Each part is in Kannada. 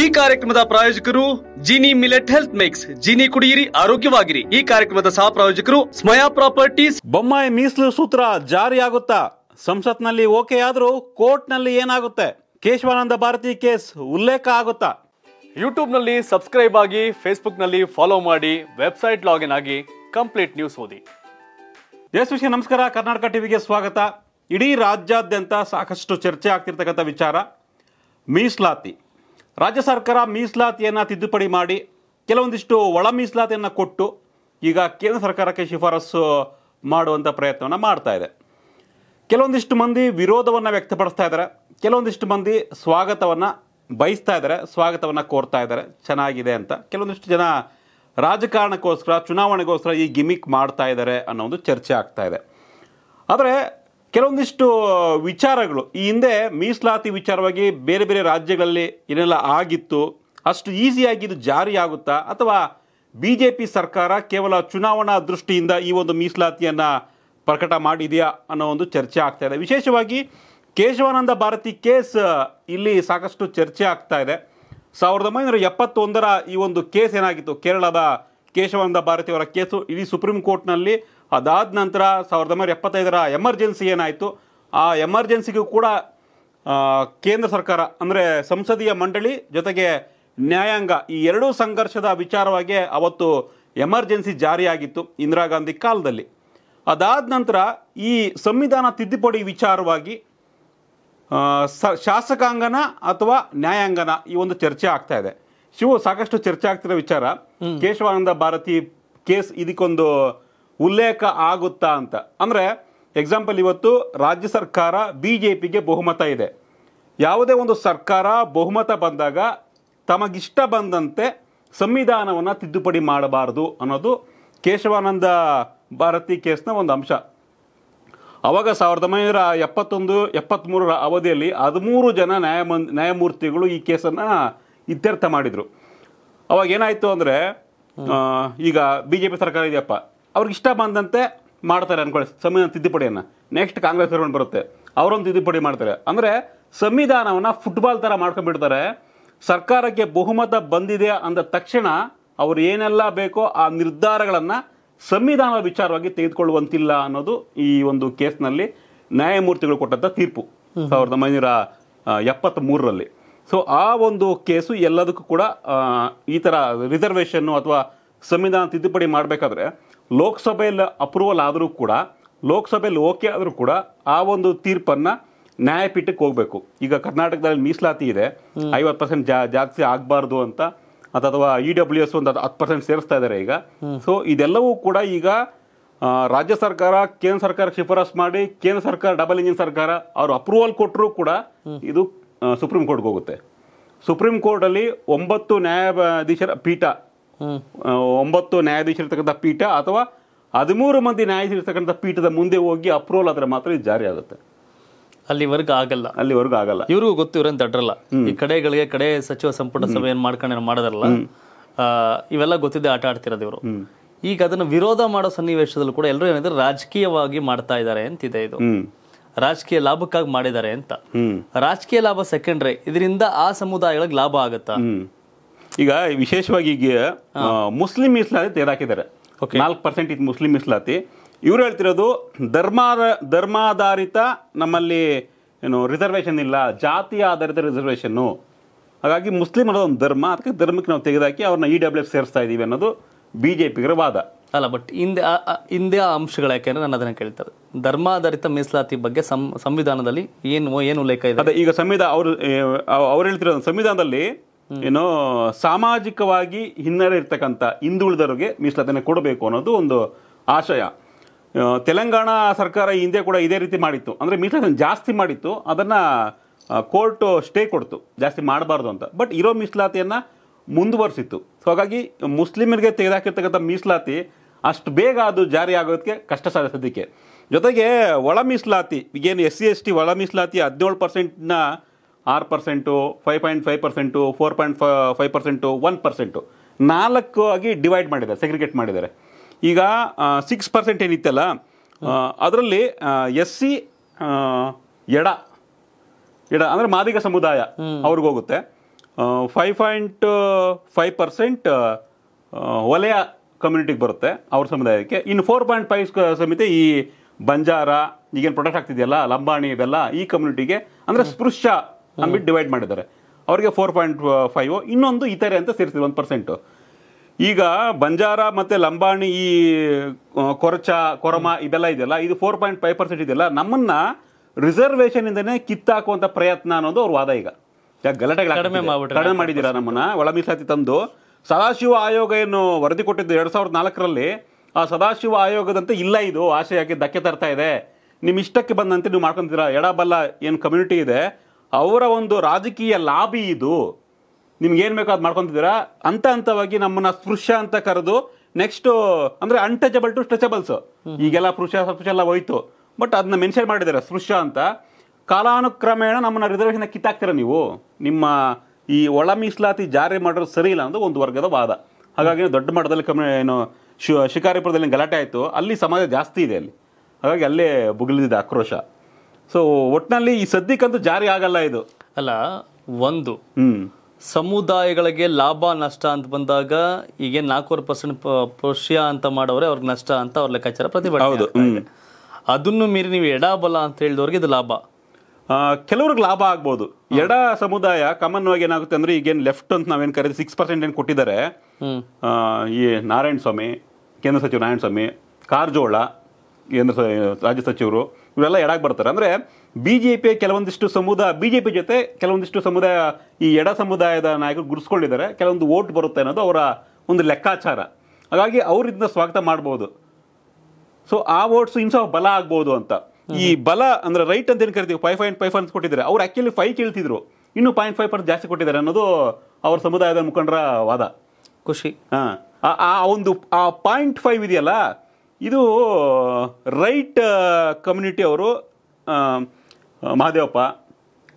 ಈ ಕಾರ್ಯಕ್ರಮದ ಪ್ರಾಯೋಜಕರು Jini millet health mix Jini ಕುಡಿಯಿರಿ ಆರೋಗ್ಯವಾಗಿರಿ ಈ ಕಾರ್ಯಕ್ರಮದ ಸಹ ಪ್ರಾಯೋಜಕರು ಸ್ಮಯಾ ಪ್ರಾಪರ್ಟೀಸ್ ಬೊಮ್ಮಾಯಿ ಮೀಸಲು ಸೂತ್ರ ಜಾರಿಯಾಗುತ್ತಾ ಸಂಸತ್ನಲ್ಲಿ ಓಕೆ ಆದರೂ ನಲ್ಲಿ ಏನಾಗುತ್ತೆ ಕೇಶವಾನಂದ ಭಾರತಿ ಕೇಸ್ ಉಲ್ಲೇಖ ಆಗುತ್ತಾ ನಲ್ಲಿ ಸಬ್ಸ್ಕ್ರೈಬ್ ಆಗಿ ಫೇಸ್ಬುಕ್ ನಲ್ಲಿ ಫಾಲೋ ಮಾಡಿ ವೆಬ್ಸೈಟ್ ಲಾಗಿನ್ ಆಗಿ ಕಂಪ್ಲೀಟ್ ನ್ಯೂಸ್ ಓದಿ ಯಶಸ್ವಿ ನಮಸ್ಕಾರ ಕರ್ನಾಟಕ ಟಿವಿಗೆ ಸ್ವಾಗತ ಇಡೀ ರಾಜ್ಯಾದ್ಯಂತ ಸಾಕಷ್ಟು ಚರ್ಚೆ ಆಗ್ತಿರ್ತಕ್ಕಂಥ ವಿಚಾರ ಮೀಸಲಾತಿ ರಾಜ್ಯ ಸರ್ಕಾರ ಮೀಸಲಾತಿಯನ್ನು ತಿದ್ದುಪಡಿ ಮಾಡಿ ಕೆಲವೊಂದಿಷ್ಟು ಒಳ ಮೀಸಲಾತಿಯನ್ನು ಕೊಟ್ಟು ಈಗ ಕೇಂದ್ರ ಸರ್ಕಾರಕ್ಕೆ ಶಿಫಾರಸ್ಸು ಮಾಡುವಂಥ ಪ್ರಯತ್ನವನ್ನು ಮಾಡ್ತಾ ಇದೆ ಕೆಲವೊಂದಿಷ್ಟು ಮಂದಿ ವಿರೋಧವನ್ನು ವ್ಯಕ್ತಪಡಿಸ್ತಾ ಇದ್ದಾರೆ ಕೆಲವೊಂದಿಷ್ಟು ಮಂದಿ ಸ್ವಾಗತವನ್ನು ಬಯಸ್ತಾ ಇದ್ದಾರೆ ಸ್ವಾಗತವನ್ನು ಕೋರ್ತಾ ಇದ್ದಾರೆ ಚೆನ್ನಾಗಿದೆ ಅಂತ ಕೆಲವೊಂದಿಷ್ಟು ಜನ ರಾಜಕಾರಣಕ್ಕೋಸ್ಕರ ಚುನಾವಣೆಗೋಸ್ಕರ ಈ ಗಿಮಿಕ್ ಮಾಡ್ತಾ ಇದ್ದಾರೆ ಅನ್ನೋ ಒಂದು ಚರ್ಚೆ ಆಗ್ತಾ ಇದೆ ಆದರೆ ಕೆಲವೊಂದಿಷ್ಟು ವಿಚಾರಗಳು ಈ ಹಿಂದೆ ಮೀಸಲಾತಿ ವಿಚಾರವಾಗಿ ಬೇರೆ ಬೇರೆ ರಾಜ್ಯಗಳಲ್ಲಿ ಏನೆಲ್ಲ ಆಗಿತ್ತು ಅಷ್ಟು ಈಸಿಯಾಗಿ ಇದು ಜಾರಿಯಾಗುತ್ತಾ ಅಥವಾ ಬಿ ಜೆ ಪಿ ಸರ್ಕಾರ ಕೇವಲ ಚುನಾವಣಾ ದೃಷ್ಟಿಯಿಂದ ಈ ಒಂದು ಮೀಸಲಾತಿಯನ್ನು ಪ್ರಕಟ ಮಾಡಿದೆಯಾ ಅನ್ನೋ ಒಂದು ಚರ್ಚೆ ಆಗ್ತಾ ಇದೆ ವಿಶೇಷವಾಗಿ ಕೇಶವಾನಂದ ಭಾರತಿ ಕೇಸ್ ಇಲ್ಲಿ ಸಾಕಷ್ಟು ಚರ್ಚೆ ಆಗ್ತಾ ಇದೆ ಸಾವಿರದ ಒಂಬೈನೂರ ಎಪ್ಪತ್ತೊಂದರ ಈ ಒಂದು ಕೇಸ್ ಏನಾಗಿತ್ತು ಕೇರಳದ ಕೇಶವಾನಂದ ಭಾರತಿ ಅವರ ಕೇಸು ಇಡೀ ಸುಪ್ರೀಂ ಕೋರ್ಟ್ನಲ್ಲಿ ಅದಾದ ನಂತರ ಸಾವಿರದ ಒಂಬೈನೂರ ಎಪ್ಪತ್ತೈದರ ಎಮರ್ಜೆನ್ಸಿ ಏನಾಯಿತು ಆ ಎಮರ್ಜೆನ್ಸಿಗೂ ಕೂಡ ಕೇಂದ್ರ ಸರ್ಕಾರ ಅಂದರೆ ಸಂಸದೀಯ ಮಂಡಳಿ ಜೊತೆಗೆ ನ್ಯಾಯಾಂಗ ಈ ಎರಡೂ ಸಂಘರ್ಷದ ವಿಚಾರವಾಗಿ ಅವತ್ತು ಎಮರ್ಜೆನ್ಸಿ ಜಾರಿಯಾಗಿತ್ತು ಇಂದಿರಾ ಗಾಂಧಿ ಕಾಲದಲ್ಲಿ ಅದಾದ ನಂತರ ಈ ಸಂವಿಧಾನ ತಿದ್ದುಪಡಿ ವಿಚಾರವಾಗಿ ಸ ಶಾಸಕಾಂಗನ ಅಥವಾ ನ್ಯಾಯಾಂಗನ ಈ ಒಂದು ಚರ್ಚೆ ಆಗ್ತಾ ಇದೆ ಶಿವ ಸಾಕಷ್ಟು ಚರ್ಚೆ ಆಗ್ತಿರೋ ವಿಚಾರ ಕೇಶವಾನಂದ ಭಾರತಿ ಕೇಸ್ ಇದಕ್ಕೊಂದು ಉಲ್ಲೇಖ ಆಗುತ್ತಾ ಅಂತ ಅಂದರೆ ಎಕ್ಸಾಂಪಲ್ ಇವತ್ತು ರಾಜ್ಯ ಸರ್ಕಾರ ಬಿ ಜೆ ಬಹುಮತ ಇದೆ ಯಾವುದೇ ಒಂದು ಸರ್ಕಾರ ಬಹುಮತ ಬಂದಾಗ ತಮಗಿಷ್ಟ ಬಂದಂತೆ ಸಂವಿಧಾನವನ್ನು ತಿದ್ದುಪಡಿ ಮಾಡಬಾರದು ಅನ್ನೋದು ಕೇಶವಾನಂದ ಭಾರತಿ ಕೇಸ್ನ ಒಂದು ಅಂಶ ಅವಾಗ ಸಾವಿರದ ಒಂಬೈನೂರ ಎಪ್ಪತ್ತೊಂದು ಎಪ್ಪತ್ತ್ಮೂರರ ಅವಧಿಯಲ್ಲಿ ಹದಿಮೂರು ಜನ ನ್ಯಾಯಮ ನ್ಯಾಯಮೂರ್ತಿಗಳು ಈ ಕೇಸನ್ನು ಇತ್ಯರ್ಥ ಮಾಡಿದರು ಅವಾಗ ಏನಾಯಿತು ಅಂದರೆ ಈಗ ಬಿ ಜೆ ಪಿ ಸರ್ಕಾರ ಇದೆಯಪ್ಪ ಅವ್ರಿಗೆ ಇಷ್ಟ ಬಂದಂತೆ ಮಾಡ್ತಾರೆ ಅನ್ಕೊಳ್ಳಿ ಸಂವಿಧಾನ ತಿದ್ದುಪಡಿಯನ್ನು ನೆಕ್ಸ್ಟ್ ಕಾಂಗ್ರೆಸ್ ಗೌರ್ಮೆಂಟ್ ಬರುತ್ತೆ ಅವರೊಂದು ತಿದ್ದುಪಡಿ ಮಾಡ್ತಾರೆ ಅಂದರೆ ಸಂವಿಧಾನವನ್ನು ಫುಟ್ಬಾಲ್ ಥರ ಮಾಡ್ಕೊಂಡ್ಬಿಡ್ತಾರೆ ಸರ್ಕಾರಕ್ಕೆ ಬಹುಮತ ಬಂದಿದೆ ಅಂದ ತಕ್ಷಣ ಅವರು ಏನೆಲ್ಲ ಬೇಕೋ ಆ ನಿರ್ಧಾರಗಳನ್ನು ಸಂವಿಧಾನದ ವಿಚಾರವಾಗಿ ತೆಗೆದುಕೊಳ್ಳುವಂತಿಲ್ಲ ಅನ್ನೋದು ಈ ಒಂದು ಕೇಸ್ನಲ್ಲಿ ನ್ಯಾಯಮೂರ್ತಿಗಳು ಕೊಟ್ಟಂಥ ತೀರ್ಪು ಸಾವಿರದ ಒಂಬೈನೂರ ಮೂರರಲ್ಲಿ ಸೊ ಆ ಒಂದು ಕೇಸು ಎಲ್ಲದಕ್ಕೂ ಕೂಡ ಈ ಥರ ರಿಸರ್ವೇಷನ್ನು ಅಥವಾ ಸಂವಿಧಾನ ತಿದ್ದುಪಡಿ ಮಾಡಬೇಕಾದ್ರೆ ಲೋಕಸಭೆಯಲ್ಲಿ ಅಪ್ರೂವಲ್ ಆದರೂ ಕೂಡ ಲೋಕಸಭೆಯಲ್ಲಿ ಓಕೆ ಆದರೂ ಕೂಡ ಆ ಒಂದು ತೀರ್ಪನ್ನು ನ್ಯಾಯಪೀಠಕ್ಕೆ ಹೋಗಬೇಕು ಈಗ ಕರ್ನಾಟಕದಲ್ಲಿ ಮೀಸಲಾತಿ ಇದೆ ಐವತ್ತು ಪರ್ಸೆಂಟ್ ಜಾ ಜಾಸ್ತಿ ಆಗಬಾರ್ದು ಅಂತ ಅಥವಾ ಇ ಡಬ್ಲ್ಯೂ ಎಸ್ ಒಂದು ಹತ್ತು ಪರ್ಸೆಂಟ್ ಸೇರಿಸ್ತಾ ಇದ್ದಾರೆ ಈಗ ಸೊ ಇದೆಲ್ಲವೂ ಕೂಡ ಈಗ ರಾಜ್ಯ ಸರ್ಕಾರ ಕೇಂದ್ರ ಸರ್ಕಾರಕ್ಕೆ ಶಿಫಾರಸ್ ಮಾಡಿ ಕೇಂದ್ರ ಸರ್ಕಾರ ಡಬಲ್ ಇಂಜಿನ್ ಸರ್ಕಾರ ಅವರು ಅಪ್ರೂವಲ್ ಕೊಟ್ಟರು ಕೂಡ ಇದು ಸುಪ್ರೀಂ ಕೋರ್ಟ್ಗೆ ಹೋಗುತ್ತೆ ಸುಪ್ರೀಂ ಕೋರ್ಟಲ್ಲಿ ಒಂಬತ್ತು ನ್ಯಾಯಾಧೀಶರ ಪೀಠ ಒಂಬತ್ತು ನ್ಯಾಯಾಧೀಶಿರ್ತಕ್ಕಂಥ ಪೀಠ ಅಥವಾ ಹದಿಮೂರು ಮಂದಿ ನ್ಯಾಯಾಧೀಶಿರ್ತಕ್ಕಂಥ ಪೀಠದ ಮುಂದೆ ಹೋಗಿ ಅಪ್ರೂವಲ್ ಆದ್ರೆ ಮಾತ್ರ ಇದು ಜಾರಿ ಆಗುತ್ತೆ ಅಲ್ಲಿವರೆಗೂ ಆಗಲ್ಲ ಅಲ್ಲಿವರೆಗೂ ಆಗಲ್ಲ ಇವ್ರಿಗೂ ಗೊತ್ತು ಇವ್ರೇನು ಈ ಕಡೆಗಳಿಗೆ ಕಡೆ ಸಚಿವ ಸಂಪುಟ ಏನು ಮಾಡ್ಕೊಂಡು ಮಾಡಿದಾರಲ್ಲ ಇವೆಲ್ಲ ಗೊತ್ತಿದೆ ಆಟ ಆಡ್ತಿರೋದು ಇವರು ಈಗ ಅದನ್ನು ವಿರೋಧ ಮಾಡೋ ಸನ್ನಿವೇಶದಲ್ಲೂ ಕೂಡ ಎಲ್ಲರೂ ಏನಿದ್ರೆ ರಾಜಕೀಯವಾಗಿ ಮಾಡ್ತಾ ಇದ್ದಾರೆ ಅಂತಿದೆ ಇದು ರಾಜಕೀಯ ಲಾಭಕ್ಕಾಗಿ ಮಾಡಿದ್ದಾರೆ ಅಂತ ರಾಜಕೀಯ ಲಾಭ ಸೆಕೆಂಡ್ರಿ ಇದರಿಂದ ಆ ಸಮುದಾಯಗಳಿಗೆ ಲಾಭ ಆಗುತ್ತಾ ಈಗ ವಿಶೇಷವಾಗಿ ಈಗ ಮುಸ್ಲಿಂ ಮೀಸಲಾತಿ ತೆಗೆದಾಕಿದ್ದಾರೆ ನಾಲ್ಕು ಪರ್ಸೆಂಟ್ ಇದು ಮುಸ್ಲಿಂ ಮೀಸಲಾತಿ ಇವರು ಹೇಳ್ತಿರೋದು ಧರ್ಮ ಧರ್ಮಾಧಾರಿತ ನಮ್ಮಲ್ಲಿ ಏನು ರಿಸರ್ವೇಷನ್ ಇಲ್ಲ ಜಾತಿ ಆಧಾರಿತ ರಿಸರ್ವೇಷನ್ನು ಹಾಗಾಗಿ ಮುಸ್ಲಿಮ್ ಅನ್ನೋದು ಒಂದು ಧರ್ಮ ಅದಕ್ಕೆ ಧರ್ಮಕ್ಕೆ ನಾವು ತೆಗೆದಾಕಿ ಅವ್ರನ್ನ ಇ ಡಬ್ಲ್ಯೂ ಎಫ್ ಸೇರಿಸ್ತಾ ಇದ್ದೀವಿ ಅನ್ನೋದು ಬಿ ಜೆ ಪಿಗರ ವಾದ ಅಲ್ಲ ಬಟ್ ಹಿಂದೆ ಹಿಂದೆ ಆ ಅಂಶಗಳು ಯಾಕೆಂದ್ರೆ ನಾನು ಅದನ್ನು ಕೇಳ್ತಾರೆ ಧರ್ಮಾಧಾರಿತ ಮೀಸಲಾತಿ ಬಗ್ಗೆ ಸಂವಿಧಾನದಲ್ಲಿ ಏನು ಏನು ಉಲ್ಲೇಖ ಇದೆ ಅದೇ ಈಗ ಸಂವಿಧಾನ ಅವರು ಅವ್ರು ಹೇಳ್ತಿರೋ ಸಂವಿಧಾನದಲ್ಲಿ ಏನೋ ಸಾಮಾಜಿಕವಾಗಿ ಹಿನ್ನೆಲೆ ಇರ್ತಕ್ಕಂಥ ಹಿಂದುಳಿದವರಿಗೆ ಮೀಸಲಾತಿನ ಕೊಡಬೇಕು ಅನ್ನೋದು ಒಂದು ಆಶಯ ತೆಲಂಗಾಣ ಸರ್ಕಾರ ಹಿಂದೆ ಕೂಡ ಇದೇ ರೀತಿ ಮಾಡಿತ್ತು ಅಂದರೆ ಮೀಸಲಾತಿ ಜಾಸ್ತಿ ಮಾಡಿತ್ತು ಅದನ್ನು ಕೋರ್ಟ್ ಸ್ಟೇ ಕೊಡ್ತು ಜಾಸ್ತಿ ಮಾಡಬಾರ್ದು ಅಂತ ಬಟ್ ಇರೋ ಮೀಸಲಾತಿಯನ್ನು ಮುಂದುವರಿಸಿತ್ತು ಸೊ ಹಾಗಾಗಿ ಮುಸ್ಲಿಮರಿಗೆ ತೆಗೆದಾಕಿರ್ತಕ್ಕಂಥ ಮೀಸಲಾತಿ ಅಷ್ಟು ಬೇಗ ಅದು ಜಾರಿ ಆಗೋದಕ್ಕೆ ಕಷ್ಟ ಸದ್ಯಕ್ಕೆ ಜೊತೆಗೆ ಒಳ ಮೀಸಲಾತಿ ಈಗೇನು ಎಸ್ ಸಿ ಎಸ್ ಟಿ ಒಳ ಮೀಸಲಾತಿ ಹದಿನೇಳು ಪರ್ಸೆಂಟ್ನ ಆರು percent five point five percent four point five percent one percent ನಾಲ್ಕು ಆಗಿ ಡಿವೈಡ್ ಮಾಡಿದ್ದಾರೆ ಸೆಗ್ರಿಗೇಟ್ ಮಾಡಿದ್ದಾರೆ ಈಗ ಸಿಕ್ಸ್ ಪರ್ಸೆಂಟ್ ಏನಿತ್ತಲ್ಲ ಅದರಲ್ಲಿ ಎಸ್ ಸಿ ಎಡ ಎಡ ಅಂದರೆ ಮಾದಿಗ ಸಮುದಾಯ ಅವ್ರಿಗೋಗುತ್ತೆ ಫೈವ್ ಪಾಯಿಂಟ್ ಫೈವ್ ಪರ್ಸೆಂಟ್ ವಲಯ ಕಮ್ಯುನಿಟಿಗೆ ಬರುತ್ತೆ ಅವ್ರ ಸಮುದಾಯಕ್ಕೆ ಇನ್ನು ಫೋರ್ ಪಾಯಿಂಟ್ ಫೈವ್ ಸಮಿತಿ ಈ ಬಂಜಾರ ಈಗೇನು ಪ್ರೊಡಕ್ಟ್ ಆಗ್ತಿದೆಯಲ್ಲ ಲಂಬಾಣಿ ಇವೆಲ್ಲ ಈ ಕಮ್ಯುನಿಟಿಗೆ ಅಂದರೆ ಸ್ಪೃಶ್ಯ ಅಂದ್ಬಿಟ್ಟು ಡಿವೈಡ್ ಮಾಡಿದ್ದಾರೆ ಅವರಿಗೆ ಫೋರ್ ಪಾಯಿಂಟ್ ಫೈವ್ ಇನ್ನೊಂದು ಇತರೆ ಅಂತ ಸೇರಿಸಿದ್ರು ಒಂದು ಪರ್ಸೆಂಟು ಈಗ ಬಂಜಾರ ಮತ್ತು ಲಂಬಾಣಿ ಈ ಕೊರಚ ಕೊರಮ ಇದೆಲ್ಲ ಇದೆಯಲ್ಲ ಇದು ಫೋರ್ ಪಾಯಿಂಟ್ ಫೈವ್ ಪರ್ಸೆಂಟ್ ಇದೆಯಲ್ಲ ನಮ್ಮನ್ನು ರಿಸರ್ವೇಷನಿಂದನೇ ಕಿತ್ತಾಕುವಂಥ ಪ್ರಯತ್ನ ಅನ್ನೋದು ಅವ್ರ ವಾದ ಈಗ ಯಾಕೆ ಗಲಾಟೆ ಕಡಿಮೆ ಮಾಡಿದ್ದೀರಾ ನಮ್ಮನ್ನು ಒಳ ಮೀಸಲಾತಿ ತಂದು ಸದಾಶಿವ ಆಯೋಗ ಏನು ವರದಿ ಕೊಟ್ಟಿದ್ದು ಎರಡು ಸಾವಿರದ ನಾಲ್ಕರಲ್ಲಿ ಆ ಸದಾಶಿವ ಆಯೋಗದಂತೆ ಇಲ್ಲ ಇದು ಆಶಯಕ್ಕೆ ಧಕ್ಕೆ ತರ್ತಾ ಇದೆ ನಿಮ್ಮ ಇಷ್ಟಕ್ಕೆ ಬಂದಂತೆ ನೀವು ಮಾಡ್ಕೊತೀರಾ ಎಡಬಲ್ಲ ಏನು ಕಮ್ಯುನಿಟಿ ಇದೆ ಅವರ ಒಂದು ರಾಜಕೀಯ ಲಾಬಿ ಇದು ಏನು ಬೇಕೋ ಅದು ಮಾಡ್ಕೊತಿದ್ದೀರಾ ಹಂತ ಹಂತವಾಗಿ ನಮ್ಮನ್ನು ಸ್ಪೃಶ್ಯ ಅಂತ ಕರೆದು ನೆಕ್ಸ್ಟು ಅಂದರೆ ಅನ್ಟಚಬಲ್ ಟು ಸ್ಟ್ರೆಚಬಲ್ಸ್ ಈಗೆಲ್ಲ ಸ್ಪೃಶ್ಯ ಸ್ಪೃಶ್ಯ ಎಲ್ಲ ಹೋಯ್ತು ಬಟ್ ಅದನ್ನ ಮೆನ್ಷನ್ ಮಾಡಿದ್ದಾರೆ ಸ್ಪೃಶ್ಯ ಅಂತ ಕಾಲಾನುಕ್ರಮೇಣ ನಮ್ಮನ್ನು ರಿಸರ್ವೇಷನ್ ಕಿತ್ತಾಕ್ತೀರಾ ನೀವು ನಿಮ್ಮ ಈ ಒಳ ಮೀಸಲಾತಿ ಜಾರಿ ಮಾಡೋದು ಸರಿ ಇಲ್ಲ ಅನ್ನೋದು ಒಂದು ವರ್ಗದ ವಾದ ಹಾಗಾಗಿ ದೊಡ್ಡ ಮಟ್ಟದಲ್ಲಿ ಕಮ್ಮಿ ಏನು ಶಿ ಶಿಕಾರಿಪುರದಲ್ಲಿ ಗಲಾಟೆ ಆಯಿತು ಅಲ್ಲಿ ಸಮಾಜ ಜಾಸ್ತಿ ಇದೆ ಅಲ್ಲಿ ಹಾಗಾಗಿ ಅಲ್ಲೇ ಬುಗಿಲಿದೆ ಆಕ್ರೋಶ ಸೊ ಒಟ್ಟಿನಲ್ಲಿ ಈ ಸದ್ಯಕ್ಕಂತೂ ಜಾರಿ ಆಗಲ್ಲ ಇದು ಅಲ್ಲ ಒಂದು ಸಮುದಾಯಗಳಿಗೆ ಲಾಭ ನಷ್ಟ ಅಂತ ಬಂದಾಗ ಈಗ ನಾಲ್ಕೂವರೆ ಪರ್ಸೆಂಟ್ ಪುರುಷ್ಯ ಅಂತ ಮಾಡೋರೆ ಅವ್ರಿಗೆ ನಷ್ಟ ಅಂತ ಅವ್ರ ಲೆಕ್ಕಾಚಾರ ಪ್ರತಿಭಟನೆ ಹೌದು ಅದನ್ನು ಮೀರಿ ನೀವು ಎಡಾಬಲ ಅಂತ ಹೇಳಿದವ್ರಿಗೆ ಇದು ಲಾಭ ಕೆಲವ್ರಿಗೆ ಲಾಭ ಆಗ್ಬೋದು ಎಡ ಸಮುದಾಯ ಕಾಮನ್ ಆಗಿ ಏನಾಗುತ್ತೆ ಅಂದ್ರೆ ಈಗೇನು ಲೆಫ್ಟ್ ಅಂತ ನಾವೇನು ಕರೀತೀವಿ ಸಿಕ್ಸ್ ಪರ್ಸೆಂಟ್ ಏನು ಕೊಟ್ಟಿದ್ದಾರೆ ಈ ನಾರಾಯಣ ಸ್ವಾಮಿ ಕೇಂದ್ರ ಸಚಿವ ನಾರಾಯಣ ಸ್ವಾಮಿ ಕಾರಜೋಳ ಕೇಂದ್ರ ರಾಜ್ಯ ಸಚಿವರು ಇವರೆಲ್ಲ ಎಡಾಗಿ ಬರ್ತಾರೆ ಅಂದರೆ ಬಿ ಜೆ ಪಿ ಕೆಲವೊಂದಿಷ್ಟು ಸಮುದಾಯ ಬಿ ಜೆ ಪಿ ಜೊತೆ ಕೆಲವೊಂದಿಷ್ಟು ಸಮುದಾಯ ಈ ಎಡ ಸಮುದಾಯದ ನಾಯಕರು ಗುರುಸ್ಕೊಂಡಿದ್ದಾರೆ ಕೆಲವೊಂದು ಓಟ್ ಬರುತ್ತೆ ಅನ್ನೋದು ಅವರ ಒಂದು ಲೆಕ್ಕಾಚಾರ ಹಾಗಾಗಿ ಅವರಿಂದ ಸ್ವಾಗತ ಮಾಡ್ಬೋದು ಸೊ ಆ ಓಟ್ಸು ಇನ್ನೂ ಬಲ ಆಗ್ಬೋದು ಅಂತ ಈ ಬಲ ಅಂದ್ರೆ ರೈಟ್ ಅಂತ ಏನು ಕರಿತೀವಿ ಫೈವ್ ಪಾಯಿಂಟ್ ಫೈವ್ ಅಂತ ಕೊಟ್ಟಿದ್ದಾರೆ ಅವ್ರು ಆಕ್ಚುಲಿ ಫೈವ್ ಕೇಳ್ತಿದ್ರು ಇನ್ನು ಪಾಯಿಂಟ್ ಫೈವ್ ಪರ್ಸೆಂಟ್ ಜಾಸ್ತಿ ಕೊಟ್ಟಿದ್ದಾರೆ ಅನ್ನೋದು ಅವ್ರ ಸಮುದಾಯದ ಮುಖಂಡರ ವಾದ ಖುಷಿ ಆ ಒಂದು ಆ ಪಾಯಿಂಟ್ ಫೈವ್ ಇದೆಯಲ್ಲ ಇದು ರೈಟ್ ಕಮ್ಯುನಿಟಿ ಅವರು ಮಹಾದೇವಪ್ಪ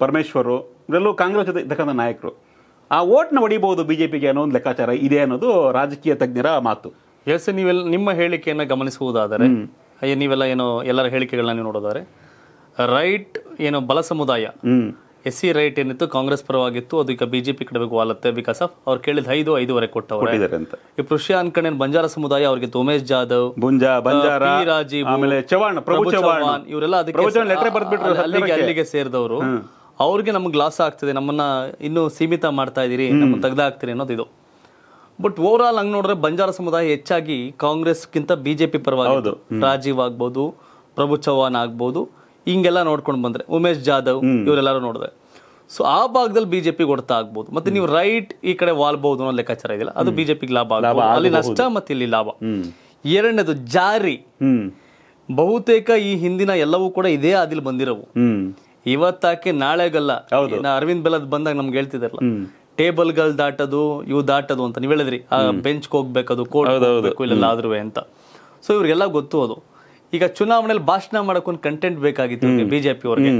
ಪರಮೇಶ್ವರು ಇವರೆಲ್ಲೂ ಕಾಂಗ್ರೆಸ್ ಜೊತೆ ಇದ್ದಕ್ಕಂಥ ನಾಯಕರು ಆ ಓಟ್ನ ಹೊಡಿಬಹುದು ಬಿ ಜೆ ಪಿಗೆ ಅನ್ನೋ ಒಂದು ಲೆಕ್ಕಾಚಾರ ಇದೆ ಅನ್ನೋದು ರಾಜಕೀಯ ತಜ್ಞರ ಮಾತು ಎಸ್ ನೀವೆಲ್ಲ ನಿಮ್ಮ ಹೇಳಿಕೆಯನ್ನು ಗಮನಿಸುವುದಾದರೆ ನೀವೆಲ್ಲ ಏನು ಎಲ್ಲರ ಹೇಳಿಕೆಗಳನ್ನ ನೀವು ನೋಡೋದಾದ್ರೆ ರೈಟ್ ಏನು ಬಲ ಸಮುದಾಯ ಎಸ್ ಸಿ ರೈಟ್ ಏನಿತ್ತು ಕಾಂಗ್ರೆಸ್ ಪರವಾಗಿತ್ತು ಅದು ಈಗ ಬಿಜೆಪಿ ಕಡೆ ಆಲತ್ತೆ ಬಿಕಾಸ್ ಆಫ್ ಅವ್ರು ಕೇಳಿದ ಐದು ಐದುವರೆ ಕೊಟ್ಟವರು ಅಂತ ಈ ಕೃಷಿ ಅನ್ಕಣೆ ಬಂಜಾರ ಸಮುದಾಯ ಅವ್ರಿಗೆ ಉಮೇಶ್ ಜಾಧವ್ ಬುಂಜಾ ಬಂಜಾರ ಚವಾಣ್ ಪ್ರಭು ಇವರೆಲ್ಲ ಅದಕ್ಕೆ ಅಲ್ಲಿಗೆ ಅಲ್ಲಿಗೆ ಸೇರಿದವರು ಅವ್ರಿಗೆ ನಮ್ಗೆ ಲಾಸ್ ಆಗ್ತದೆ ನಮ್ಮನ್ನ ಇನ್ನು ಸೀಮಿತ ಮಾಡ್ತಾ ಇದೀರಿ ನಮ್ಮನ್ನ ಆಗ್ತೀರಿ ಅನ್ನೋದು ಇದು ಬಟ್ ಓವರ್ ಆಲ್ ಹಂಗ್ ನೋಡಿದ್ರೆ ಬಂಜಾರ ಸಮುದಾಯ ಹೆಚ್ಚಾಗಿ ಕಾಂಗ್ರೆಸ್ಗಿಂತ ಬಿಜೆಪಿ ಪರವಾಗಿ ರಾಜೀವ್ ಆಗ್ಬೋದು ಪ್ರಭು ಚವ್ಹಾಣ್ ಆಗ್ಬೋದು ಹಿಂಗೆಲ್ಲ ನೋಡ್ಕೊಂಡ್ ಬಂದ್ರೆ ಉಮೇಶ್ ಜಾಧವ್ ಇವರೆಲ್ಲರೂ ನೋಡಿದ್ರೆ ಸೊ ಆ ಭಾಗದಲ್ಲಿ ಬಿಜೆಪಿ ಕೊಡ್ತಾ ಆಗ್ಬೋದು ಮತ್ತೆ ನೀವು ರೈಟ್ ಈ ಕಡೆ ವಾಲ್ಬಹುದು ಅನ್ನೋ ಲೆಕ್ಕಾಚಾರ ಇದೆಯಲ್ಲ ಅದು ಬಿಜೆಪಿ ಲಾಭ ಆಗ್ಬೋದು ಅಲ್ಲಿ ನಷ್ಟ ಮತ್ತೆ ಇಲ್ಲಿ ಲಾಭ ಎರಡನೇದು ಜಾರಿ ಬಹುತೇಕ ಈ ಹಿಂದಿನ ಎಲ್ಲವೂ ಕೂಡ ಇದೇ ಆದಿಲ್ ಬಂದಿರವು ಇವತ್ತಾಕೆ ನಾಳೆಗಲ್ಲ ಅರವಿಂದ್ ಬೆಲ್ಲದ್ ಬಂದಾಗ ನಮ್ಗೆ ಹೇಳ್ತಿದಾರಲ್ಲ ಟೇಬಲ್ ಟೇಬಲ್ಗಳು ದಾಟೋದು ಇವು ದಾಟೋದು ಅಂತ ನೀವು ಹೇಳಿದ್ರಿ ಆ ಬೆಂಚ್ಗೆ ಹೋಗ್ಬೇಕದು ಕೋರ್ಟ್ ಇಲ್ಲೆಲ್ಲ ಆದ್ರೂ ಅಂತ ಸೊ ಇವ್ರಿಗೆಲ್ಲ ಗೊತ್ತು ಅದು ಈಗ ಚುನಾವಣೆಯಲ್ಲಿ ಭಾಷಣ ಮಾಡಕ್ ಕಂಟೆಂಟ್ ಬೇಕಾಗಿತ್ತು ಬಿಜೆಪಿ ಅವ್ರಿಗೆ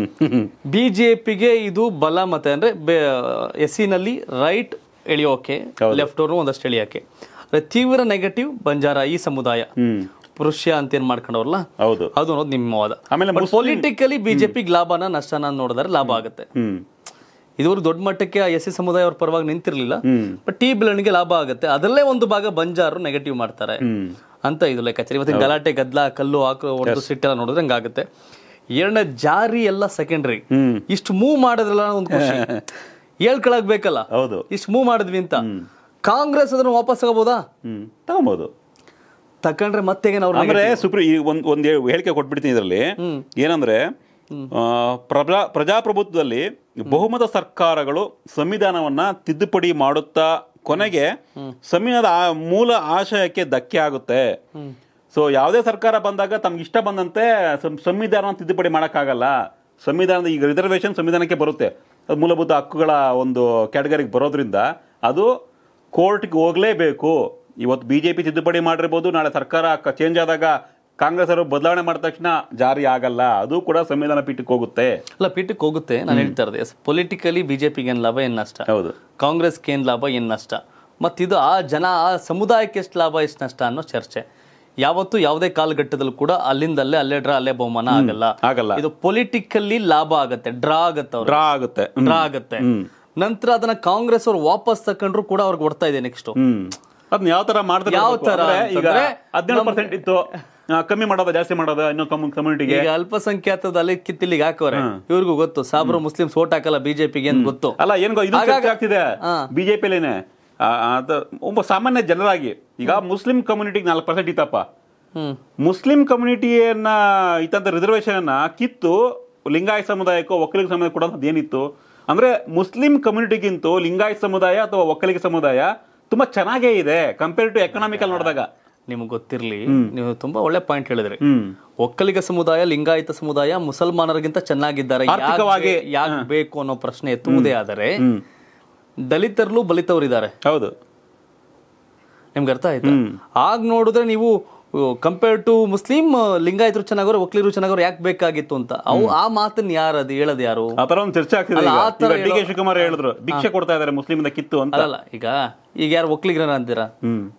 ಬಿಜೆಪಿಗೆ ಇದು ಬಲ ಮತ್ತೆ ಅಂದ್ರೆ ಎಸ್ಸಿನಲ್ಲಿ ರೈಟ್ ಎಳಿಯೋಕೆ ಲೆಫ್ಟ್ ಅವ್ರನ್ನು ಒಂದಷ್ಟು ಎಳಿಯೋಕೆ ತೀವ್ರ ನೆಗೆಟಿವ್ ಬಂಜಾರ ಈ ಸಮುದಾಯ ಪುರುಷ ಅಂತ ಏನ್ ಮಾಡ್ಕೊಂಡವ್ರಲ್ಲ ಹೌದು ಅದು ಅನ್ನೋದು ನಿಮ್ಮ ಆಮೇಲೆ ಪೊಲಿಟಿಕಲಿ ಬಿಜೆಪಿ ಲಾಭನ ನಷ್ಟನ ನೋಡಿದ್ರೆ ಲಾಭ ಆಗುತ್ತೆ ಇದುವರೆಗೂ ದೊಡ್ಡ ಮಟ್ಟಕ್ಕೆ ಆ ಎಸ್ ಸಿ ಸಮುದಾಯ ಅವ್ರ ಪರವಾಗಿ ನಿಂತಿರಲಿಲ್ಲ ಬಟ್ ಟೀ ಬೆಳವಣಿಗೆ ಲಾಭ ಆಗುತ್ತೆ ಅದರಲ್ಲೇ ಒಂದು ಭಾಗ ಬಂಜಾರು ನೆಗೆಟಿವ್ ಮಾಡ್ತಾರೆ ಅಂತ ಇದು ಲೆಕ್ಕಾಚಾರ ಮತ್ತೆ ಗಲಾಟೆ ಗದ್ದಲ ಕಲ್ಲು ಹಾಕು ಒಂದು ಸಿಟ್ಟೆಲ್ಲ ನೋಡಿದ್ರೆ ಹಂಗಾಗುತ್ತೆ ಎರಡನೇ ಜಾರಿ ಎಲ್ಲ ಸೆಕೆಂಡ್ರಿ ಇಷ್ಟು ಮೂವ್ ಮಾಡಿದ್ರಲ್ಲ ಒಂದು ಖುಷಿ ಹೇಳ್ಕೊಳಕ್ ಹೌದು ಇಷ್ಟು ಮೂವ್ ಮಾಡಿದ್ವಿ ಅಂತ ಕಾಂಗ್ರೆಸ್ ಅದನ್ನು ವಾಪಸ್ ತಗೋಬಹುದಾ ತಗೋಬಹುದು ತಕೊಂಡ್ರೆ ಮತ್ತೆ ಅಂದ್ರೆ ಸುಪ್ರೀ ಒಂದ್ ಒಂದು ಹೇಳಿಕೆ ಕೊಟ್ಬಿಡ್ತೀನಿ ಇದರಲ್ಲಿ ಏನಂದ್ರೆ ಪ್ರಜಾ ಪ್ರಜಾಪ್ರಭುತ್ವದಲ್ಲಿ ಬಹುಮತ ಸರ್ಕಾರಗಳು ಸಂವಿಧಾನವನ್ನ ತಿದ್ದುಪಡಿ ಮಾಡುತ್ತಾ ಕೊನೆಗೆ ಸಂವಿಧಾನದ ಮೂಲ ಆಶಯಕ್ಕೆ ಧಕ್ಕೆ ಆಗುತ್ತೆ ಸೊ ಯಾವುದೇ ಸರ್ಕಾರ ಬಂದಾಗ ತಮ್ಗೆ ಇಷ್ಟ ಬಂದಂತೆ ಸಂವಿಧಾನ ತಿದ್ದುಪಡಿ ಮಾಡೋಕ್ಕಾಗಲ್ಲ ಸಂವಿಧಾನದ ಈಗ ರಿಸರ್ವೇಶನ್ ಸಂವಿಧಾನಕ್ಕೆ ಬರುತ್ತೆ ಅದು ಮೂಲಭೂತ ಹಕ್ಕುಗಳ ಒಂದು ಕ್ಯಾಟಗರಿಗೆ ಬರೋದ್ರಿಂದ ಅದು ಕೋರ್ಟ್ಗೆ ಹೋಗಲೇಬೇಕು ಇವತ್ತು ಬಿ ಜೆ ಪಿ ತಿದ್ದುಪಡಿ ಮಾಡಿರ್ಬೋದು ನಾಳೆ ಸರ್ಕಾರ ಚೇಂಜ್ ಆದಾಗ ಕಾಂಗ್ರೆಸ್ ಅವರು ಬದಲಾವಣೆ ಮಾಡಿದ ತಕ್ಷಣ ಜಾರಿ ಆಗಲ್ಲ ಅದು ಕೂಡ ಸಂವಿಧಾನ ಪೀಠಕ್ಕೆ ಹೋಗುತ್ತೆ ಅಲ್ಲ ಪೀಠಕ್ಕೆ ಹೋಗುತ್ತೆ ನಾನು ಹೇಳ್ತಾ ಇರೋದು ಪೊಲಿಟಿಕಲಿ ಬಿಜೆಪಿಗೆ ಏನು ಲಾಭ ಏನು ನಷ್ಟ ಹೌದು ಕಾಂಗ್ರೆಸ್ಗೆ ಏನು ಲಾಭ ಏನು ನಷ್ಟ ಮತ್ತಿದು ಆ ಜನ ಆ ಸಮುದಾಯಕ್ಕೆ ಎಷ್ಟು ಲಾಭ ಎಷ್ಟು ನಷ್ಟ ಅನ್ನೋ ಚರ್ಚೆ ಯಾವತ್ತು ಯಾವುದೇ ಕಾಲಘಟ್ಟದಲ್ಲೂ ಕೂಡ ಅಲ್ಲಿಂದಲ್ಲೇ ಅಲ್ಲೇ ಡ್ರಾ ಅಲ್ಲೇ ಬಹುಮಾನ ಆಗಲ್ಲ ಆಗಲ್ಲ ಇದು ಪೊಲಿಟಿಕಲಿ ಲಾಭ ಆಗುತ್ತೆ ಡ್ರಾ ಆಗುತ್ತೆ ಡ್ರಾ ಆಗುತ್ತೆ ಡ್ರಾ ಆಗುತ್ತೆ ನಂತರ ಅದನ್ನ ಕಾಂಗ್ರೆಸ್ ಅವರು ವಾಪಸ್ ತಕೊಂಡ್ರು ಕೂಡ ಅವ್ರಿಗೆ ಕೊಡ್ತಾ ಇದೆ ನೆಕ್ಸ್ಟ್ ಅದನ್ನ ಯಾವ ತರ ಮಾಡಿದ್ರೆ ಯಾವ ತರ ಈಗ ಹದಿನೇಳು ಪರ್ಸೆಂಟ್ ಇತ್ತು ಕಮ್ಮಿ ಮಾಡೋದ ಜಾಸ್ತಿ ಮಾಡೋದ ಇನ್ನೂ ಕಮ್ಯುನಿಟಿಗೆ ಈಗ ಅಲ್ಪಸಂಖ್ಯಾತದಲ್ಲಿ ಹಾಕೋರೆ ಇವ್ರಿಗೂ ಗೊತ್ತು ಸಾಬ್ರು ಮುಸ್ಲಿಂ ಓಟ್ ಹಾಕಲ್ಲ ಬಿಜೆಪಿಗೆ ಏನ್ ಗೊತ್ತು ಅಲ್ಲ ಏನ್ ಆಗ್ತಿದೆ ಬಿಜೆಪಿಲೇನೆ ಒಬ್ಬ ಸಾಮಾನ್ಯ ಜನರಾಗಿ ಈಗ ಮುಸ್ಲಿಂ ಕಮ್ಯುನಿಟಿಗೆ ನಾಲ್ಕು ಪರ್ಸೆಂಟ್ ಇತ್ತಪ್ಪ ಮುಸ್ಲಿಂ ಕಮ್ಯುನಿಟಿಯನ್ನ ಇತ್ತಂತ ರಿಸರ್ವೇಶನ್ ಅನ್ನ ಕಿತ್ತು ಲಿಂಗಾಯ ಸಮುದಾಯಕ್ಕೂ ಒಕ್ಕಲಿಗ ಸಮುದಾಯ ಕೂಡ ಏನಿತ್ತು ಅಂದ್ರೆ ಮುಸ್ಲಿಂ ಕಮ್ಯುನಿಟಿಗಿಂತೂ ಲಿಂಗಾಯ ಸಮುದಾಯ ಅಥವಾ ಒಕ್ಕಲಿಗ ಸಮುದಾಯ ತುಂಬಾ ಚೆನ್ನಾಗೇ ಇದೆ ಕಂಪೇರ್ ಟು ಎಕನಾಮಿಕಲ್ ನೋಡಿದಾಗ ನಿಮ್ಗೆ ಗೊತ್ತಿರಲಿ ನೀವು ತುಂಬಾ ಒಳ್ಳೆ ಪಾಯಿಂಟ್ ಹೇಳಿದ್ರಿ ಒಕ್ಕಲಿಗ ಸಮುದಾಯ ಲಿಂಗಾಯತ ಸಮುದಾಯ ಮುಸಲ್ಮಾನರಿಗಿಂತ ಚೆನ್ನಾಗಿದ್ದಾರೆ ಯಾಕೆ ಬೇಕು ಅನ್ನೋ ಪ್ರಶ್ನೆ ಎತ್ತುವುದೇ ಆದರೆ ದಲಿತರಲ್ಲೂ ಬಲಿತವರಿದ್ದಾರೆ ಹೌದು ನಿಮ್ಗೆ ಅರ್ಥ ಆಯ್ತು ಆಗ ನೋಡಿದ್ರೆ ನೀವು ಕಂಪೇರ್ ಟು ಮುಸ್ಲಿಂ ಲಿಂಗಾಯತರು ಚೆನ್ನಾಗೋರು ಒಕ್ಲಿರು ಚೆನ್ನಾಗೋರು ಯಾಕೆ ಬೇಕಾಗಿತ್ತು ಅಂತ ಅವು ಆ ಮಾತನ್ನ ಯಾರು ಅದು ಹೇಳದ್ ಯಾರು ಆ ಒಂದು ಚರ್ಚೆ ಆಗ್ತಿದೆ ಶಿವಕುಮಾರ್ ಹೇಳಿದ್ರು ಭಿಕ್ಷೆ ಕೊಡ್ತಾ ಇದಾರೆ ಮುಸ್ಲಿಮ್ ಕಿತ್ತು ಅಂತ ಅಲ್ಲ ಈಗ ಈಗ ಯಾರು ಒಕ್ಲಿಗರ ಅಂತೀರಾ